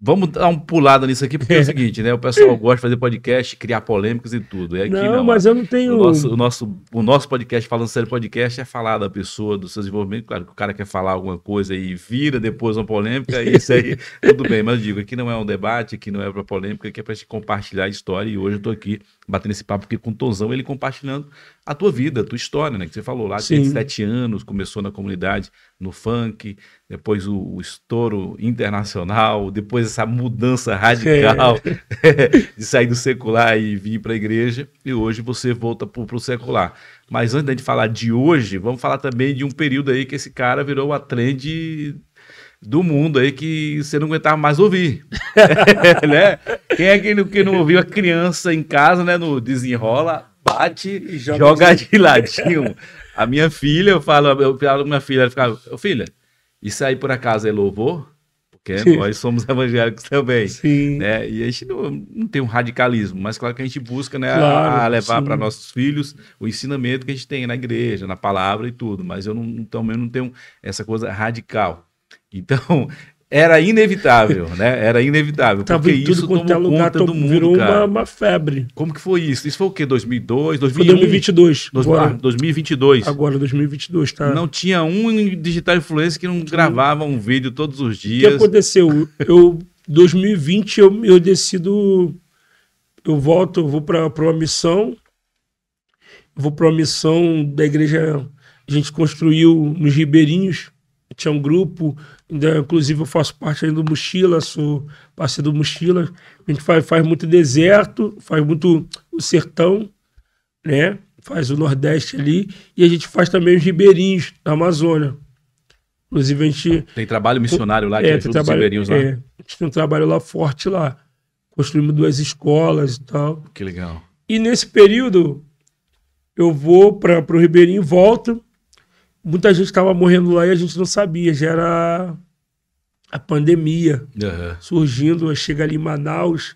Vamos dar um pulada nisso aqui, porque é o seguinte, né? O pessoal gosta de fazer podcast, criar polêmicas e tudo. É aqui, não, não, mas eu não tenho. O nosso, o, nosso, o nosso podcast, falando sério, podcast é falar da pessoa, do seu desenvolvimento. Claro que o cara quer falar alguma coisa e vira depois uma polêmica, e isso aí, tudo bem. Mas eu digo, aqui não é um debate, aqui não é para polêmica, aqui é para gente compartilhar a história. E hoje eu tô aqui batendo esse papo aqui com o Tonzão, ele compartilhando a tua vida, a tua história, né? Que você falou lá, tem sete anos, começou na comunidade, no funk, depois o, o, estouro internacional, depois essa mudança radical é. de sair do secular e vir para a igreja, e hoje você volta para o secular. Mas antes de falar de hoje, vamos falar também de um período aí que esse cara virou uma trend do mundo aí que você não aguentava mais ouvir, né? Quem é que não, que não ouviu a criança em casa, né, no desenrola, bate e joga, joga de... de ladinho. A minha filha, eu falo, eu falo minha filha, ela ficava, oh, filha, isso aí por acaso é louvor? Porque Sim. nós somos evangélicos também. Sim. Né? E a gente não, não, tem um radicalismo, mas claro que a gente busca né, claro, a, a levar para nossos filhos o ensinamento que a gente tem na igreja, na palavra e tudo. Mas eu não, também então, não tenho essa coisa radical. Então, era inevitável, né? Era inevitável. Tava porque tudo isso quanto é tomou lugar, conta do mundo, virou uma, uma, febre. Como que foi isso? Isso foi o quê? 2002, 2001? Foi 2022. Dois, agora, 2022. Agora, 2022, tá? Não tinha um digital influencer que não Sim. gravava um vídeo todos os dias. O que aconteceu? Eu, 2020, eu, eu decido... Eu volto, eu vou para uma missão. Vou para uma missão da igreja... A gente construiu nos Ribeirinhos tinha um grupo, ainda, né, inclusive eu faço parte ainda do Mochila, sou parceiro do Mochila. A gente faz, faz muito deserto, faz muito o sertão, né? Faz o Nordeste ali e a gente faz também os ribeirinhos da Amazônia. Inclusive a gente... Tem trabalho missionário lá, que é, ajuda trabalho, os ribeirinhos lá. É, a gente tem um trabalho lá forte lá. Construímos duas escolas e tal. Que legal. E nesse período eu vou para o Ribeirinho, e volto muita gente estava morrendo lá e a gente não sabia, já era a pandemia uhum. surgindo, chega ali em Manaus,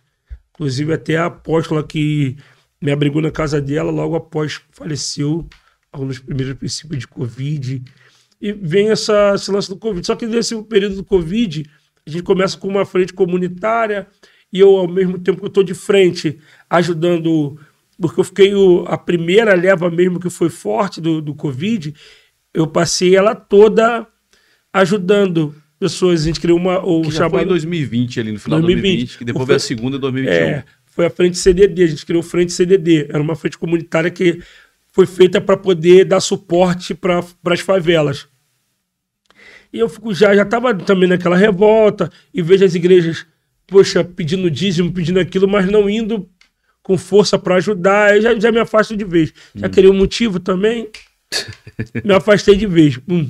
inclusive até a apóstola que me abrigou na casa dela, logo após faleceu, nos primeiros princípios de Covid, e vem essa, esse lance do Covid. Só que nesse período do Covid, a gente começa com uma frente comunitária, e eu, ao mesmo tempo que eu estou de frente, ajudando, porque eu fiquei o, a primeira leva mesmo que foi forte do, do Covid, eu passei ela toda ajudando pessoas. A gente criou uma. O que chamado... foi em 2020, ali no final de 2020, 2020, que depois foi... a segunda em 2021. É, foi a Frente CDD, a gente criou Frente CDD. Era uma frente comunitária que foi feita para poder dar suporte para as favelas. E eu fico já estava também naquela revolta e vejo as igrejas, poxa, pedindo dízimo, pedindo aquilo, mas não indo com força para ajudar. Eu já, já me afasto de vez. Já hum. queria um motivo também. Me afastei de vez. Hum.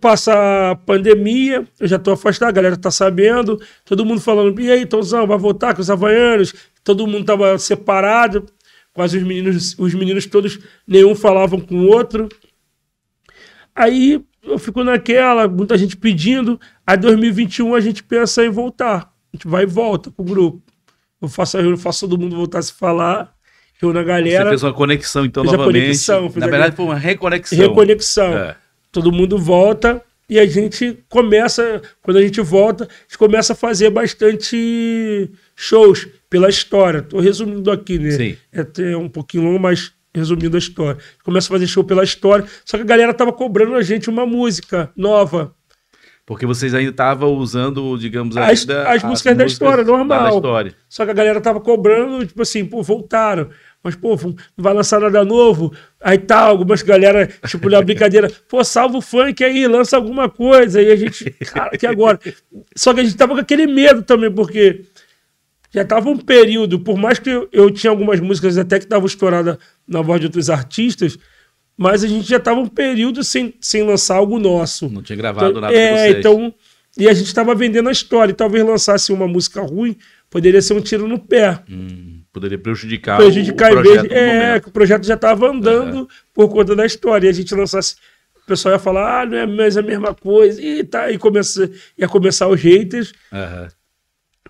Passa a pandemia, eu já estou afastado, a galera está sabendo, todo mundo falando, e aí, Tonzão, vai voltar com os havaianos? Todo mundo estava separado, quase os meninos, os meninos todos, nenhum falavam com o outro. Aí eu fico naquela, muita gente pedindo, aí 2021 a gente pensa em voltar, a gente vai e volta com o grupo. Eu faço, eu faço todo mundo voltar a se falar, galera. Você fez uma conexão, então, fiz novamente. Conexão, na verdade, foi uma reconexão. Reconexão. É. Todo mundo volta e a gente começa, quando a gente volta, a gente começa a fazer bastante shows pela história. Estou resumindo aqui, né? Sim. É até um pouquinho longo, mas resumindo a história. Começa a fazer show pela história, só que a galera tava cobrando a gente uma música nova. Porque vocês ainda estavam usando, digamos, as, ainda, as, as músicas, da história, normal. Da história. Só que a galera tava cobrando, tipo assim, pô, voltaram. Mas, pô, vai lançar nada novo. Aí tá, algumas galera, tipo, na brincadeira, pô, salva o funk aí, lança alguma coisa. E a gente, cara, que agora? Só que a gente tava com aquele medo também, porque já tava um período, por mais que eu, eu tinha algumas músicas até que estavam estouradas na voz de outros artistas, mas a gente já tava um período sem, sem lançar algo nosso. Não tinha gravado então, nada É, então. E a gente tava vendendo a história. E talvez lançasse uma música ruim, poderia ser um tiro no pé. Hum, poderia prejudicar, prejudicar o, o projeto. vez, é, que o projeto já estava andando é. por conta da história. E a gente lançasse. O pessoal ia falar, ah, não é mais a mesma coisa. E, tá, e começa, ia começar os haters. Uhum.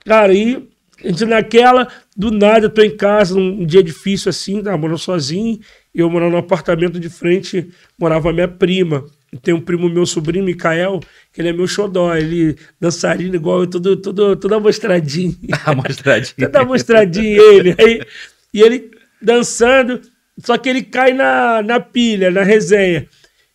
Cara, e a gente naquela, do nada, eu tô em casa, num dia difícil assim, tá, morando sozinho. Eu morando num apartamento de frente, morava minha prima. Tem um primo meu, sobrinho, Mikael, que ele é meu xodó. Ele dançarino igual eu, tudo tudo tudo amostradinho. amostradinho. tudo amostradinho ele. Aí, e ele dançando, só que ele cai na, na pilha, na resenha.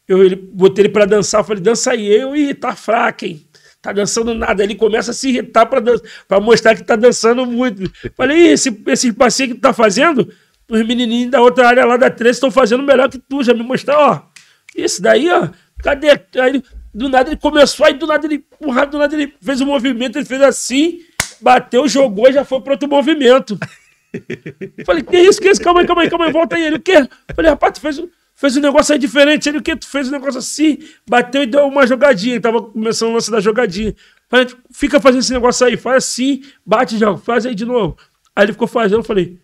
Eu ele, botei ele pra dançar, falei, dança aí. Eu, e tá fraco, hein? Tá dançando nada. Ele começa a se irritar pra, pra mostrar que tá dançando muito. Falei, esse, esse passeio que tu tá fazendo, os menininhos da outra área lá da 13 estão fazendo melhor que tu. Já me mostrou, ó. Isso daí, ó, Cadê? Aí ele, do nada ele começou, aí do nada ele, um rato, do nada ele fez um movimento, ele fez assim, bateu, jogou e já foi para outro movimento. Falei, que isso, que isso? Calma aí, calma aí, calma aí, volta aí. Ele, o quê? Falei, rapaz, tu fez, fez um negócio aí diferente. Ele, o quê? Tu fez um negócio assim, bateu e deu uma jogadinha. Ele tava começando o lance da jogadinha. Falei, fica fazendo esse negócio aí, faz assim, bate já, faz aí de novo. Aí ele ficou fazendo, eu falei,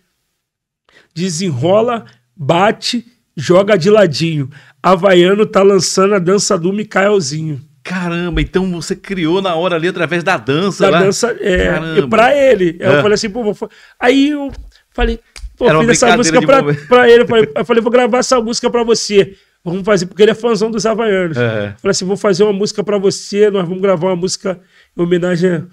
desenrola, bate, joga de ladinho. Havaiano tá lançando a dança do Micaelzinho. Caramba, então você criou na hora ali através da dança, Da lá. dança, é, Caramba. pra ele. Ah. Eu falei assim, pô, vou... aí eu falei, pô, Era fiz essa música pra, pra, ele. Eu falei, eu falei, vou gravar essa música pra você. Vamos fazer, porque ele é fãzão dos Havaianos. É. Falei assim, vou fazer uma música pra você, nós vamos gravar uma música em homenagem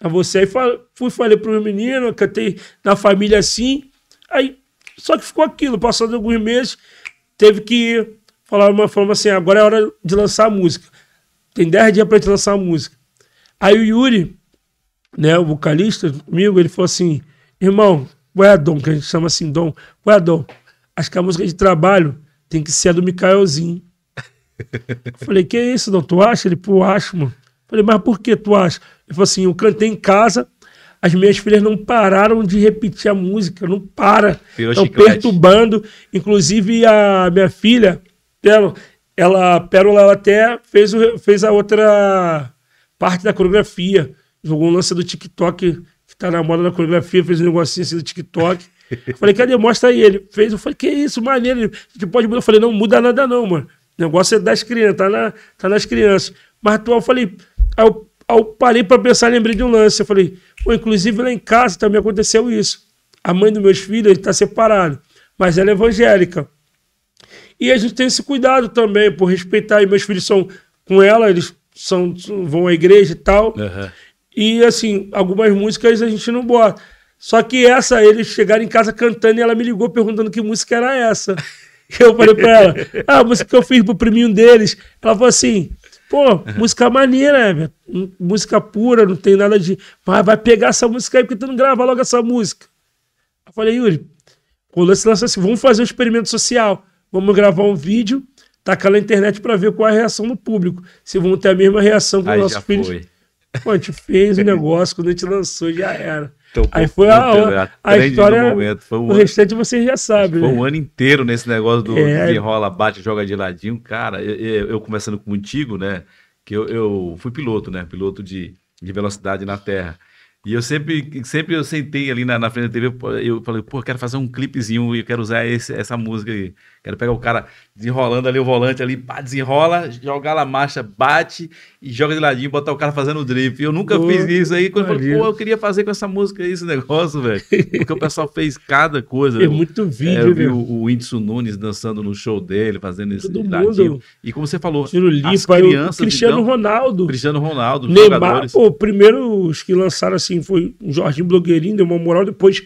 a você. Aí fui, falei pro meu menino, cantei na família assim. Aí, só que ficou aquilo, passando alguns meses, teve que falar uma forma assim: agora é hora de lançar a música. Tem 10 dias para gente lançar a música. Aí o Yuri, né, o vocalista comigo, ele falou assim: irmão, qual é a Dom? Que a gente chama assim Dom. Qual é a Dom? Acho que a música de trabalho tem que ser a do Mikaelzinho. falei: que é isso, Dom? Tu acha? Ele, pô, acho, mano. Falei, mas por que tu acha? Ele falou assim: eu cantei em casa as minhas filhas não pararam de repetir a música, não para. Estão perturbando. Inclusive, a minha filha, Pérola, ela, Pérola ela até fez, o, fez a outra parte da coreografia. Jogou um lance do TikTok, que está na moda da coreografia, fez um negocinho assim do TikTok. Eu falei, cadê? Mostra aí. Ele fez. Eu falei, que isso, maneiro. Ele, a pode mudar. Eu falei, não muda nada não, mano. O negócio é das crianças, tá, na, tá nas crianças. Mas atual eu falei, aí eu eu parei para pensar, lembrei de um lance. Eu falei, pô, inclusive lá em casa também aconteceu isso. A mãe dos meus filhos está separada, mas ela é evangélica. E a gente tem esse cuidado também, por respeitar. E meus filhos são com ela, eles são, vão à igreja e tal. Uhum. E assim, algumas músicas a gente não bota. Só que essa, eles chegaram em casa cantando e ela me ligou perguntando que música era essa. Eu falei para ela, ah, a música que eu fiz pro priminho deles. Ela falou assim: Pô, música maneira, Né? Música pura, não tem nada de. Vai, vai pegar essa música aí, porque tu não grava logo essa música. Eu falei, Yuri, o lance lança é assim: vamos fazer um experimento social. Vamos gravar um vídeo, tacar na internet para ver qual é a reação do público. Se vão ter a mesma reação que o nosso filho. Pô, a gente fez o um negócio, quando a gente lançou, já era. Então, aí foi a, é a história. Momento. Foi um o ano, restante vocês já sabem. Foi né? um ano inteiro nesse negócio do é... enrola, bate, joga de ladinho. Cara, eu, eu, eu conversando contigo, né? Que eu, eu fui piloto, né? Piloto de, de velocidade na Terra. E eu sempre, sempre eu sentei ali na, na frente da TV, eu falei, pô, eu quero fazer um clipezinho e eu quero usar esse, essa música aí. Quero pegar o cara desenrolando ali o volante ali, pá, desenrola, joga a marcha, bate e joga de ladinho, botar o cara fazendo drift. Eu nunca oh, fiz isso aí. Quando eu falei, pô, eu queria fazer com essa música aí, esse negócio, velho. Porque o pessoal fez cada coisa. É muito é, vídeo, é, Eu vi o, o Whindersson Nunes dançando no show dele, fazendo esse Todo ladinho. Mundo. E como você falou, Tiro limpa, as crianças. Cristiano então, Ronaldo. Cristiano Ronaldo, Neymar, jogadores. Pô, primeiro os que lançaram assim foi o Jorginho Blogueirinho, deu uma moral, depois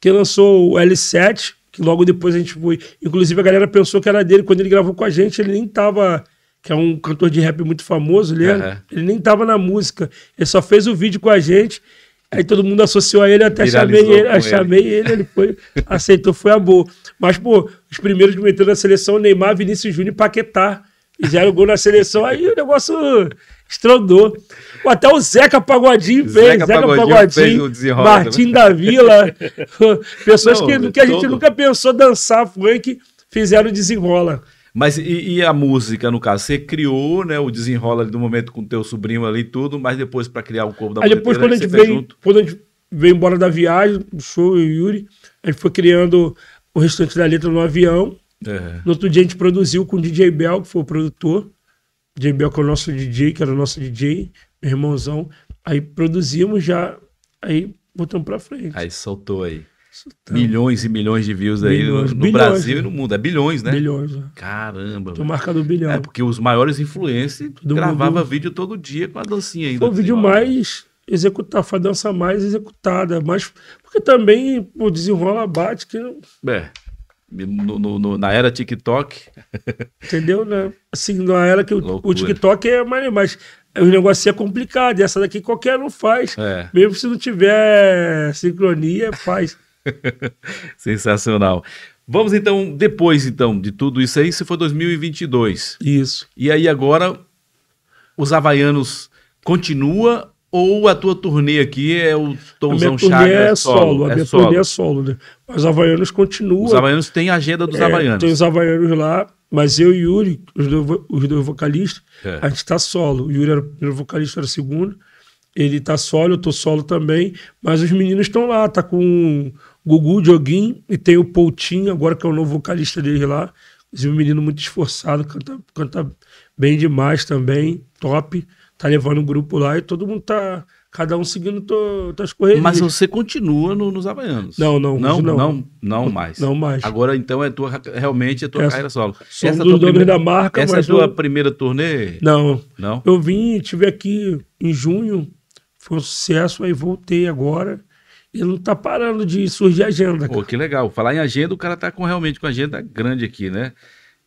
que lançou o L7 que logo depois a gente foi. Inclusive, a galera pensou que era dele. Quando ele gravou com a gente, ele nem tava. Que é um cantor de rap muito famoso, ele, uhum. ele nem tava na música. Ele só fez o vídeo com a gente. Aí todo mundo associou a ele, até Viralizou chamei ele, chamei ele. ele, ele foi, aceitou, foi a boa. Mas, pô, os primeiros que meteram na seleção, Neymar, Vinícius Júnior e Paquetá. Fizeram gol na seleção, aí o negócio estrondou. Até o Zeca Pagodinho fez, Zeca, Zeca Pagodinho, Pagodinho fez Martim né? da Vila, pessoas não, que, que a gente nunca pensou dançar funk, fizeram desenrola. Mas e, e, a música, no caso? Você criou né, o desenrola do momento com teu sobrinho ali e tudo, mas depois para criar o corpo da Aí depois, quando a, gente tá veio, junto? quando a gente veio embora da viagem, do show e o Yuri, a gente foi criando o restante da letra no avião. É. No outro dia a gente produziu com o DJ Bel, que foi o produtor. DJ Bel, que é o nosso DJ, que era o nosso DJ, irmãozão. Aí produzimos já, aí botamos pra frente. Aí soltou aí. Soltamos. Milhões e milhões de views aí no, no bilhões, Brasil e né? no mundo. É bilhões, né? Bilhões. Né? Caramba. Tô marcado um bilhão. É porque os maiores influencers Todo gravava mundo... vídeo todo dia com a dancinha ainda. Foi o vídeo assim, mais executar, foi a dança mais executada, mas porque também o desenrola bate que é. No, no, no, na era TikTok. Entendeu? Né? Assim, na era que o, o TikTok é mais, mas o negócio é complicado. Essa daqui qualquer um faz. É. Mesmo se não tiver sincronia, faz. Sensacional. Vamos então, depois então de tudo isso aí, se foi 2022. Isso. E aí agora, os Havaianos continua ou a tua turnê aqui é o Tomzão Chagas? É, é solo, solo, a é minha é solo. turnê é solo, né? Mas Havaianos continua. Os Havaianos têm a agenda dos é, Havaianos. Tem os Havaianos lá. Mas eu e Yuri, os dois, os dois vocalistas, é. a gente tá solo. O Yuri era o primeiro vocalista, era o segundo. Ele tá solo, eu tô solo também. Mas os meninos estão lá, tá com o Gugu, o Dioguinho e tem o Poutinho, agora que é o novo vocalista dele lá. Inclusive, um menino muito esforçado, canta, canta bem demais também, top. Tá levando o um grupo lá e todo mundo tá cada um seguindo suas correrias. Mas você continua no, nos Havaianos. Não, não, não, não, não, não mais. Não mais. Agora então é tua realmente é tua essa, carreira solo. Sou essa um é dos da marca, essa é mas é tua eu... primeira turnê? Não. Não. Eu vim, tive aqui em junho, foi um sucesso, aí voltei agora. E não tá parando de surgir agenda. Cara. Pô, que legal. Falar em agenda, o cara tá com realmente com agenda grande aqui, né?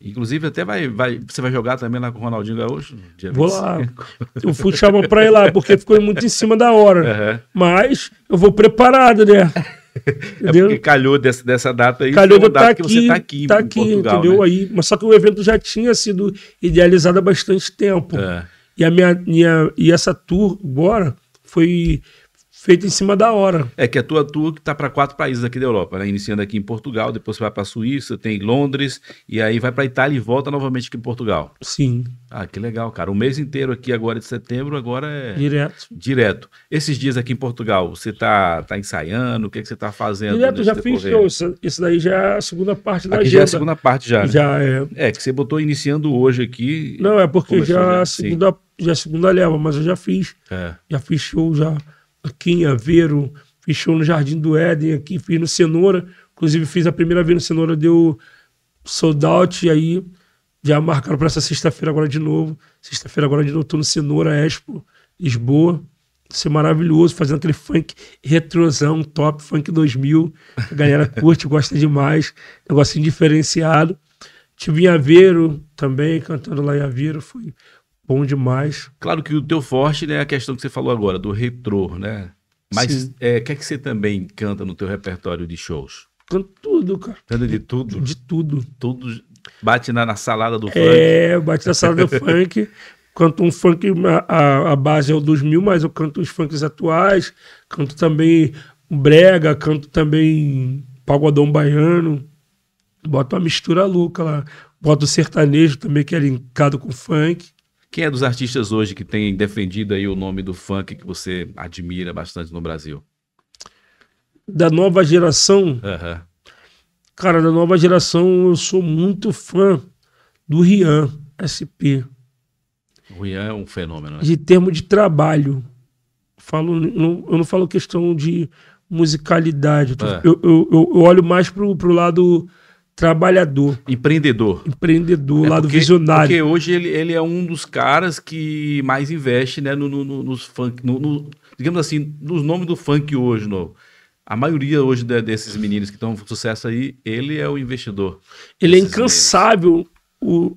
Inclusive, até vai, vai. Você vai jogar também lá com o Ronaldinho Gaúcho? Hum. Dia vou 25. lá. O fui chamar para ir lá, porque ficou muito em cima da hora. Uhum. Mas eu vou preparado, né? É entendeu? É porque calhou dessa, dessa data aí. Calhou de eu tá estar tá aqui, tá aqui, tá aqui Portugal, né? entendeu? Né? Aí, mas só que o evento já tinha sido idealizado há bastante tempo. É. E, a minha, minha, e essa tour agora foi feito em cima da hora. É que a tua tour que está para quatro países aqui da Europa, né? Iniciando aqui em Portugal, depois você vai para a Suíça, tem Londres, e aí vai para Itália e volta novamente aqui em Portugal. Sim. Ah, que legal, cara. O mês inteiro aqui agora de setembro, agora é... Direto. Direto. Esses dias aqui em Portugal, você tá, tá ensaiando? O que, é que você tá fazendo? Direto, já decorrer? fiz show. Isso, isso, daí já é a segunda parte da aqui agenda. já é a segunda parte já, né? Já é. É, que você botou iniciando hoje aqui. Não, é porque já, é já, segunda, já é segunda leva, mas eu já fiz. É. Já fiz show, já aqui em Aveiro, fiz show no Jardim do Éden, aqui fiz no Cenoura. Inclusive, fiz a primeira vez no Cenoura, deu sold out, e aí já marcaram para essa sexta-feira agora de novo. Sexta-feira agora de novo, tô no Cenoura, Expo, Lisboa. Isso é maravilhoso, fazendo aquele funk retrosão, top, funk 2000. A galera curte, gosta demais. Negocinho diferenciado. Tive em Aveiro também, cantando lá em Aveiro. Foi bom demais. Claro que o teu forte né, é a questão que você falou agora, do retrô, né? Mas é, o é, que é que você também canta no teu repertório de shows? Canto tudo, cara. Canta de tudo? De tudo. Tudo bate na, na salada do é, funk. É, bate na salada do funk. Canto um funk, a, a base é o 2000, mas eu canto os funks atuais. Canto também brega, canto também pagodão baiano. Boto uma mistura louca lá. Boto sertanejo também, que é linkado com funk. Quem é dos artistas hoje que tem defendido aí o nome do funk que você admira bastante no Brasil? Da nova geração? Uhum. Cara, da nova geração eu sou muito fã do Rian SP. O Rian é um fenômeno. Né? De termo de trabalho. Falo, não, eu não falo questão de musicalidade. É. Eu, eu, eu, olho mais pro, pro lado trabalhador. Empreendedor. Empreendedor, é lado porque, visionário. Porque hoje ele, ele é um dos caras que mais investe né, no, no nos funk, no, no, digamos assim, nos nomes do funk hoje, no, a maioria hoje de, desses meninos que estão com sucesso aí, ele é o investidor. Ele é incansável. O,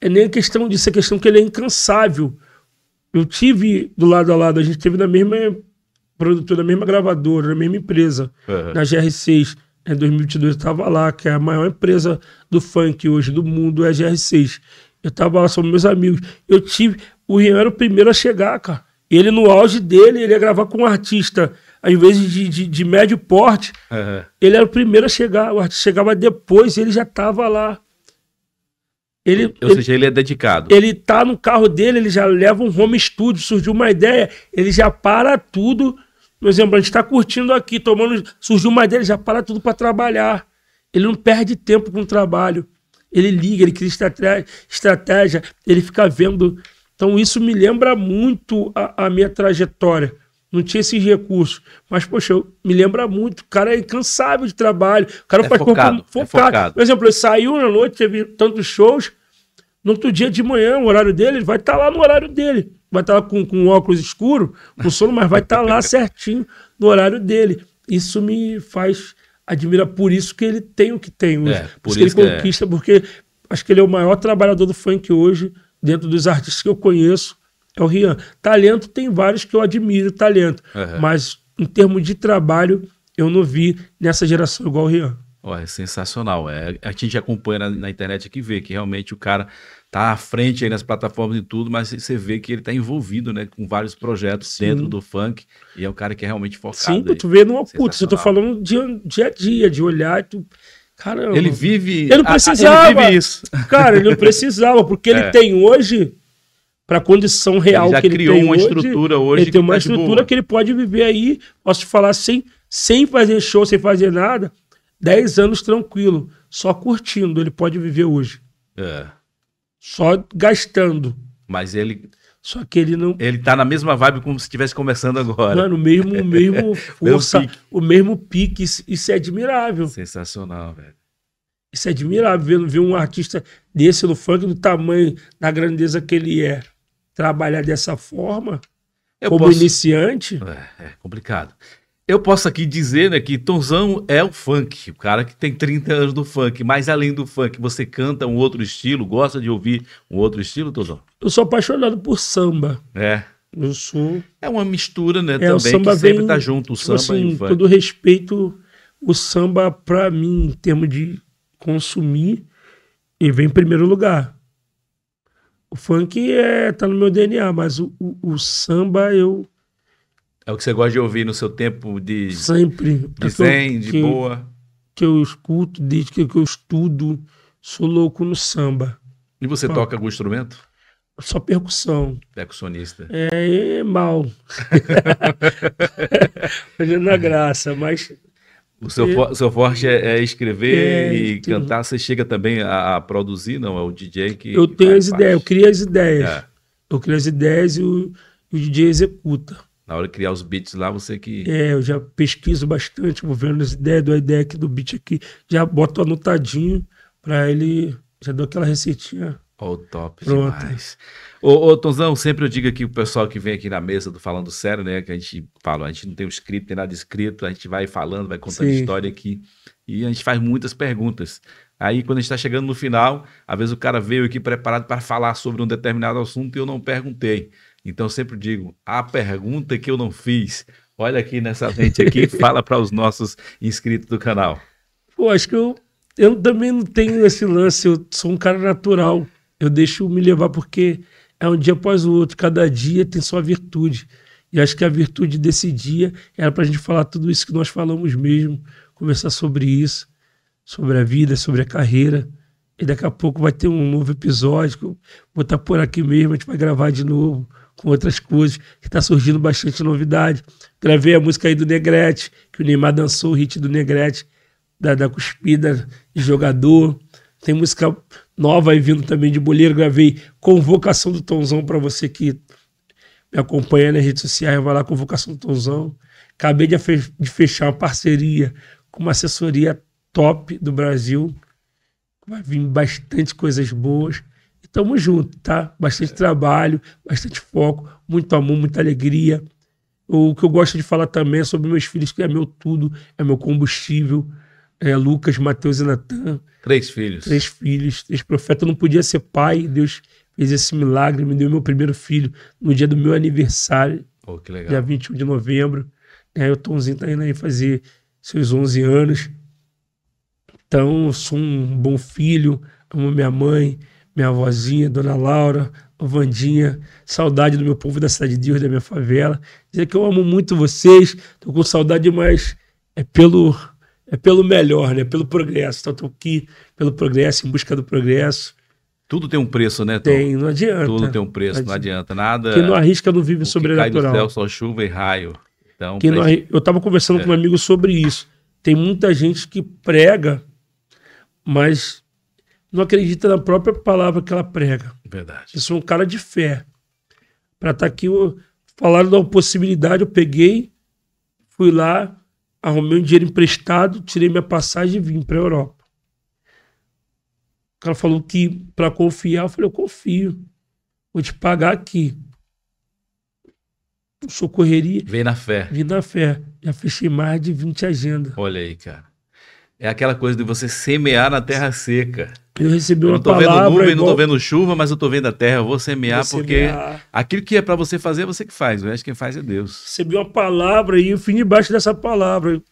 é nem questão disso, é questão que ele é incansável. Eu tive do lado a lado, a gente teve na mesma produtora, na mesma gravadora, na mesma empresa, uhum. na GR6. É, em 2022 eu estava lá, que é a maior empresa do funk hoje do mundo, é a GR6. Eu estava lá, são meus amigos. Eu tive. O Rian era o primeiro a chegar, cara. Ele, no auge dele, ele ia gravar com um artista, às vezes de, de, de médio porte. Uhum. Ele era o primeiro a chegar. O artista chegava depois, ele já estava lá. Ele, Ou ele, seja, ele é dedicado. Ele tá no carro dele, ele já leva um home studio, surgiu uma ideia, ele já para tudo por exemplo, a gente está curtindo aqui, tomando. Surgiu mais dele, já para tudo para trabalhar. Ele não perde tempo com o trabalho. Ele liga, ele cria estratégia, ele fica vendo. Então, isso me lembra muito a, a minha trajetória não tinha esses recursos. Mas, poxa, eu, me lembra muito. O cara é incansável de trabalho. O cara é faz focado, é focado. É focado. Por exemplo, ele saiu na noite, teve tantos shows. No outro dia de manhã, o horário dele, ele vai estar tá lá no horário dele vai estar com, com óculos escuro, com sono, mas vai estar tá lá certinho no horário dele. Isso me faz admirar. Por isso que ele tem o que tem hoje. É, por, por isso que ele que é. conquista, é. porque acho que ele é o maior trabalhador do funk hoje, dentro dos artistas que eu conheço, é o Rian. Talento tem vários que eu admiro, talento. Uhum. Mas em termos de trabalho, eu não vi nessa geração igual o Rian. Olha, é sensacional. É, a gente acompanha na, na, internet aqui vê que realmente o cara tá à frente aí nas plataformas e tudo, mas você vê que ele tá envolvido, né, com vários projetos Sim. dentro do funk e é o cara que é realmente focado. Sim, aí. tu vê no oculto, eu tô falando dia, dia a dia, de olhar, tu... caramba. Ele vive, eu não precisava. ele vive isso. Cara, ele não precisava, porque é. ele tem hoje para a condição real ele que ele criou tem uma hoje, estrutura hoje ele tem uma tá estrutura que ele pode viver aí, posso te falar sem sem fazer show, sem fazer nada, 10 anos tranquilo, só curtindo, ele pode viver hoje. É só gastando. Mas ele. Só que ele não. Ele tá na mesma vibe como se estivesse começando agora. Mano, o mesmo, o mesmo força, o mesmo pique. Isso é admirável. Sensacional, velho. Isso é admirável ver, ver um artista desse no funk, do tamanho, da grandeza que ele é, trabalhar dessa forma, Eu como posso... iniciante. É, é complicado. Eu posso aqui dizer né, que Tonzão é o funk, o cara que tem 30 anos do funk, mas além do funk, você canta um outro estilo, gosta de ouvir um outro estilo, Tonzão? Eu sou apaixonado por samba. É. Eu sou. É uma mistura, né, é, também, o samba que sempre vem, tá junto, o tipo samba assim, e o funk. Todo respeito, o samba, para mim, em termos de consumir, ele vem em primeiro lugar. O funk é, tá no meu DNA, mas o, o, o samba eu é o que você gosta de ouvir no seu tempo de. Sempre. De é zen, de que, boa. Que eu escuto desde que eu estudo. Sou louco no samba. E você toca algum instrumento? Só percussão. Percussionista. É, é mal. Fazendo é a graça, mas. O seu, for, seu forte é, é, escrever é, e tem... cantar. Você chega também a, a, produzir, não? É o DJ que. Eu que tenho as ideias, eu crio as ideias. Eu crio as ideias e o, o DJ executa. Na hora de criar os beats lá, você que. É, eu já pesquiso bastante, vou vendo as ideias, dou a ideia aqui do beat aqui, já boto anotadinho para ele, já dou aquela receitinha. Oh, top Pronto. demais. Ô, ô, Tonzão, sempre eu digo aqui o pessoal que vem aqui na mesa do Falando Sério, né? Que a gente fala, a gente não tem um script, tem nada escrito, a gente vai falando, vai contando Sim. história aqui. E a gente faz muitas perguntas. Aí, quando a gente está chegando no final, às vezes o cara veio aqui preparado para falar sobre um determinado assunto e eu não perguntei. Então sempre digo, a pergunta que eu não fiz, olha aqui nessa frente aqui, fala para os nossos inscritos do canal. Pô, acho que eu, eu também não tenho esse lance, eu sou um cara natural. Eu deixo me levar porque é um dia após o outro, cada dia tem sua virtude. E acho que a virtude desse dia era para a gente falar tudo isso que nós falamos mesmo, conversar sobre isso, sobre a vida, sobre a carreira. E daqui a pouco vai ter um novo episódio, vou estar tá por aqui mesmo, a gente vai gravar de novo com outras coisas, que está surgindo bastante novidade. Gravei a música aí do Negrete, que o Neymar dançou o hit do Negrete, da, da cuspida de jogador. Tem música nova aí vindo também de Boleiro. Gravei Convocação do Tonzão para você que me acompanha nas redes sociais. Vai lá, Convocação do Tonzão. Acabei de fechar uma parceria com uma assessoria top do Brasil. Vai vir bastante coisas boas. Tamo junto, tá? Bastante é. trabalho, bastante foco, muito amor, muita alegria. O que eu gosto de falar também é sobre meus filhos, que é meu tudo, é meu combustível. É, Lucas, Mateus e Natan. Três filhos. Três filhos, três profetas. Eu não podia ser pai, Deus fez esse milagre, me deu meu primeiro filho no dia do meu aniversário. Pô, que legal. Dia 21 de novembro. É, o Tomzinho tá indo aí fazer seus 11 anos. Então, sou um bom filho, amo minha mãe, minha avózinha, Dona Laura, Vandinha, saudade do meu povo da Cidade de Deus, da minha favela. Dizer que eu amo muito vocês, tô com saudade, mas é pelo, é pelo melhor, né? Pelo progresso. Então tô aqui pelo progresso, em busca do progresso. Tudo tem um preço, né, Tom? Tem, não adianta. Tudo tem um preço, não adianta, nada. Quem não arrisca não vive o sobrenatural. Cai do céu, só chuva e raio. Então, Quem não Eu estava conversando é. com um é. amigo sobre isso. Tem muita gente que prega, mas não acredita na própria palavra que ela prega. Verdade. Eu sou um cara de fé. Para estar tá aqui, eu, falaram da possibilidade, eu peguei, fui lá, arrumei um dinheiro emprestado, tirei minha passagem e vim para a Europa. O cara falou que para confiar, eu falei, eu confio. Vou te pagar aqui. Socorreria. Vem na fé. Vim na fé. Já fechei mais de 20 agendas. Olha aí, cara. É aquela coisa de você semear na terra seca. Eu recebi eu não tô vendo nuvem, igual... não tô vendo chuva, mas eu tô vendo a terra, eu vou semear, vou porque aquilo que é para você fazer, é você que faz, o resto quem faz é Deus. Recebi uma palavra e eu de baixo dessa palavra.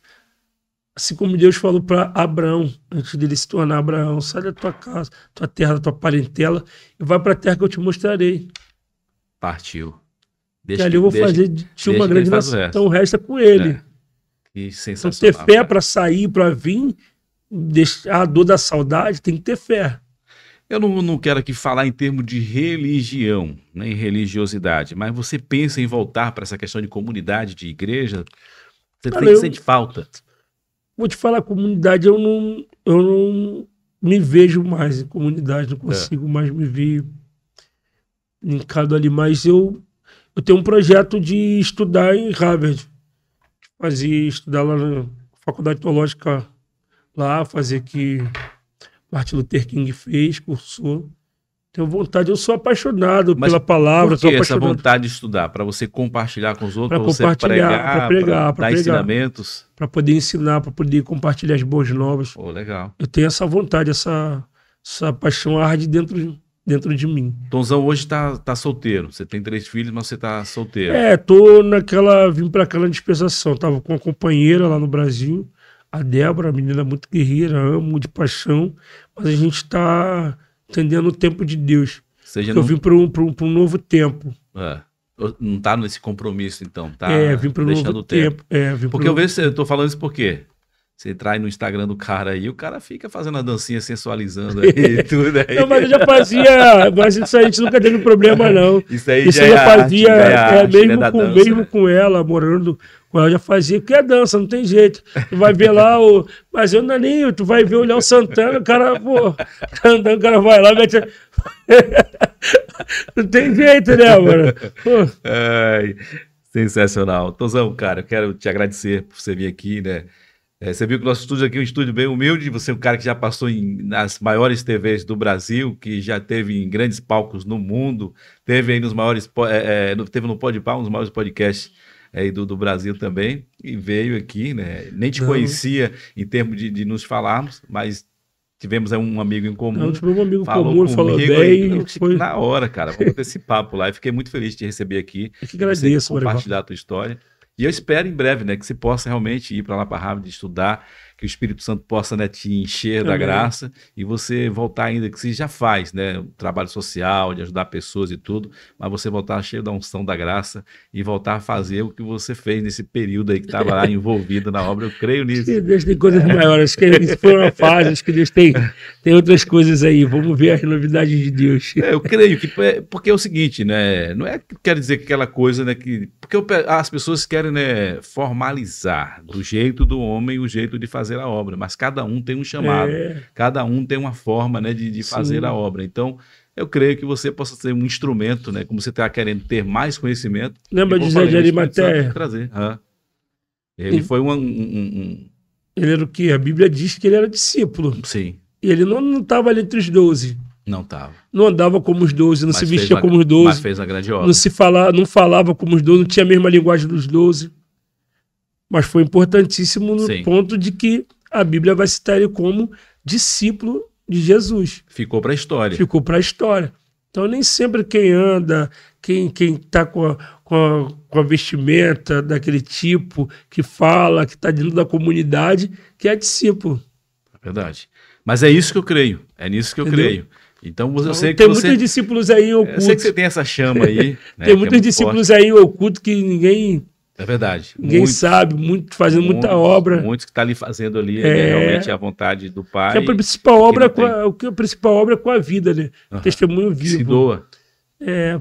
Assim como Deus falou para Abraão, antes dele se tornar Abraão, sai da tua casa, tua terra, da tua parentela, e vai para a terra que eu te mostrarei. Partiu. Deixa e ali eu vou deixa, fazer de uma grande nação, então o resto é com ele. É. E sensacional. Então, ter fé para sair, para vir, deixar a dor da saudade, tem que ter fé. Eu não, não quero aqui falar em termos de religião, nem né, religiosidade, mas você pensa em voltar para essa questão de comunidade, de igreja? Você Cara, tem, eu, sente falta? Vou te falar, comunidade, eu não, eu não me vejo mais em comunidade, não é. consigo é. mais me ver linkado ali, mas eu, eu tenho um projeto de estudar em Harvard fazia, lá na Faculdade Teológica lá, fazer que Martin Luther King fez, cursou. Tenho vontade, eu sou apaixonado Mas pela palavra. Por que essa vontade de estudar? Para você compartilhar com os outros, para você pregar, para pregar, pra dar pregar, ensinamentos? Para poder ensinar, para poder compartilhar as boas novas. oh legal. Eu tenho essa vontade, essa, essa paixão arde dentro dentro de mim. Tonzão hoje tá, tá solteiro. Você tem três filhos, mas você tá solteiro. É, tô naquela. Vim para aquela dispensação. Tava com uma companheira lá no Brasil, a Débora, menina muito guerreira, amo de paixão, mas a gente tá entendendo o tempo de Deus. Seja, não... Eu vim para um, pra um, um novo tempo. É. Não tá nesse compromisso, então, tá? É, vim para um novo tempo. tempo. É, Porque pro... eu vejo, eu tô falando isso por quê? Você trai no Instagram do cara aí, o cara fica fazendo a dancinha sensualizando aí e tudo aí. Não, mas eu já fazia, mas isso aí a gente nunca teve problema, não. Isso aí isso já, é já é fazia, arte, é, arte, mesmo, né, com, mesmo com ela, morando com ela, já fazia, porque é dança, não tem jeito. Tu vai ver lá o. Mas eu não é naninho, tu vai ver o Léo Santana, o cara, pô, tá andando, o cara vai lá, mete. não tem jeito, né, mano? Ai, sensacional. Tozão, cara, eu quero te agradecer por você vir aqui, né? É, você viu que o nosso estúdio aqui é um estúdio bem humilde. Você é um cara que já passou em, nas maiores TVs do Brasil, que já teve em grandes palcos no mundo, teve aí nos maiores, é, é, no, teve no Podpah, um dos maiores podcasts é, aí do, do Brasil também, e veio aqui, né? Nem te Não. conhecia em termos de, de nos falarmos, mas tivemos um amigo em comum. Não, tivemos um amigo falou comum, falou bem. Aí, foi... Na hora, cara, vamos ter esse papo lá. E fiquei muito feliz de te receber aqui. Eu que agradeço, Compartilhar a tua história. E eu espero em breve, né, que se possa realmente ir para lá para Harvard estudar que o Espírito Santo possa né, te encher Amém. da graça e você voltar ainda, que você já faz, né? trabalho social, de ajudar pessoas e tudo, mas você voltar cheio da unção da graça e voltar a fazer o que você fez nesse período aí que estava lá envolvido na obra. Eu creio nisso. Que Deus tem coisas maiores, que foram foi acho que Deus tem, tem outras coisas aí. Vamos ver as novidades de Deus. É, eu creio que. É, porque é o seguinte, né? Não é que quer dizer que aquela coisa, né? Que, porque as pessoas querem né, formalizar do jeito do homem o jeito de fazer fazer a obra, mas cada um tem um chamado, é. cada um tem uma forma né, de, de fazer a obra. Então, eu creio que você possa ser um instrumento, né? Como você está querendo ter mais conhecimento. Lembra de Zé de Arimateia? Ele foi um, um, um, Ele era o quê? A Bíblia diz que ele era discípulo. Sim. E ele não estava ali entre os doze. Não estava. Não andava como os doze, não mas se vestia uma, como os doze. Mas fez a grande obra. Não, se fala, não falava como os doze, não tinha a mesma linguagem dos doze mas foi importantíssimo no Sim. ponto de que a Bíblia vai citar ele como discípulo de Jesus. Ficou para a história. Ficou para a história. Então, nem sempre quem anda, quem está com a, com, a, com a vestimenta daquele tipo, que fala, que está dentro da comunidade, que é discípulo. É verdade. Mas é isso que eu creio. É nisso que eu Entendeu? creio. Então, eu então, sei que tem você... muitos discípulos aí ocultos. É, eu sei que você tem essa chama aí. Né, tem é muitos é discípulos forte. aí ocultos que ninguém é verdade. Ninguém sabe, muito, fazendo muita obra. Muitos que está ali fazendo ali é. é, realmente a vontade do pai. Que é é a principal obra que a, o que a principal obra é com a vida, né? Uhum. Testemunho vivo. Se doa. É.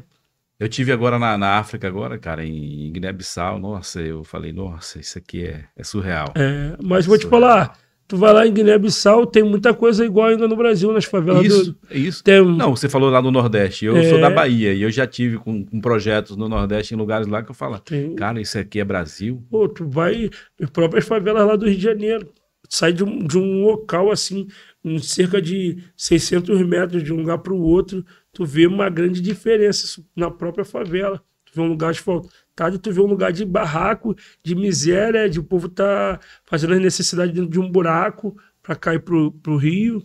Eu tive agora na, na África agora, cara, em, em Guiné-Bissau. Nossa, eu falei, nossa, isso aqui é, é surreal. É, mas é vou surreal. te falar, Tu vai lá em Guiné-Bissau, tem muita coisa igual ainda no Brasil, nas favelas. Isso, do... É isso. Tem... Não, você falou lá no Nordeste. Eu é... sou da é. Bahia e eu já tive com, com, projetos no Nordeste, em lugares lá que eu falo, tem... cara, isso aqui é Brasil. Pô, tu vai as próprias favelas lá do Rio de Janeiro. Sai de um, de um local assim, em cerca de 600 metros de um lugar para o outro, tu vê uma grande diferença na própria favela tu vê um lugar asfaltado, tu vê um lugar de barraco, de miséria, de o povo tá fazendo as necessidades dentro de um buraco para cair pro, pro rio.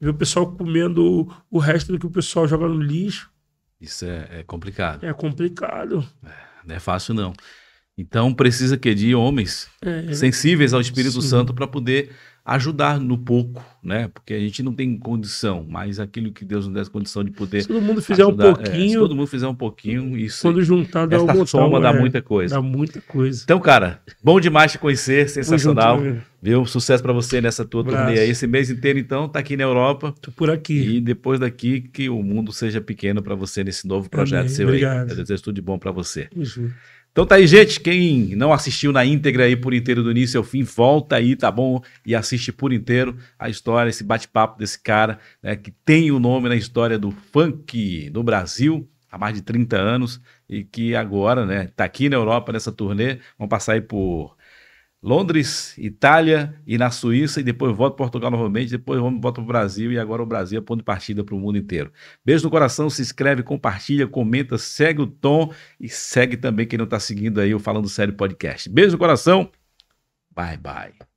Vê o pessoal comendo o, o resto do que o pessoal joga no lixo. Isso é, é complicado. É complicado. É, não é fácil, não. Então precisa que de homens é, é sensíveis ao Espírito sim. Santo para poder ajudar no pouco, né? Porque a gente não tem condição, mas aquilo que Deus nos dá é condição de poder. Se todo mundo fizer ajudar, um pouquinho. É, se todo mundo fizer um pouquinho, isso. Quando juntar, dá essa botão, soma dá é, muita coisa. Dá muita coisa. Então, cara, bom demais te conhecer, sensacional. Né? viu? Sucesso para você nessa tua Braço. turnê aí. Esse mês inteiro, então, tá aqui na Europa. Tô por aqui. E depois daqui, que o mundo seja pequeno para você nesse novo projeto Amém. seu Obrigado. aí. Eu desejo tudo de bom para você. Junto. Então tá aí, gente. Quem não assistiu na íntegra aí por inteiro do início ao fim, volta aí, tá bom? E assiste por inteiro a história, esse bate-papo desse cara, né, que tem o nome na história do funk no Brasil há mais de 30 anos e que agora, né, tá aqui na Europa nessa turnê. Vamos passar aí por Londres, Itália e na Suíça, e depois volto para Portugal novamente, depois volto para o Brasil, e agora o Brasil é ponto de partida para o mundo inteiro. Beijo no coração, se inscreve, compartilha, comenta, segue o tom e segue também quem não está seguindo aí o Falando Sério Podcast. Beijo no coração, bye bye.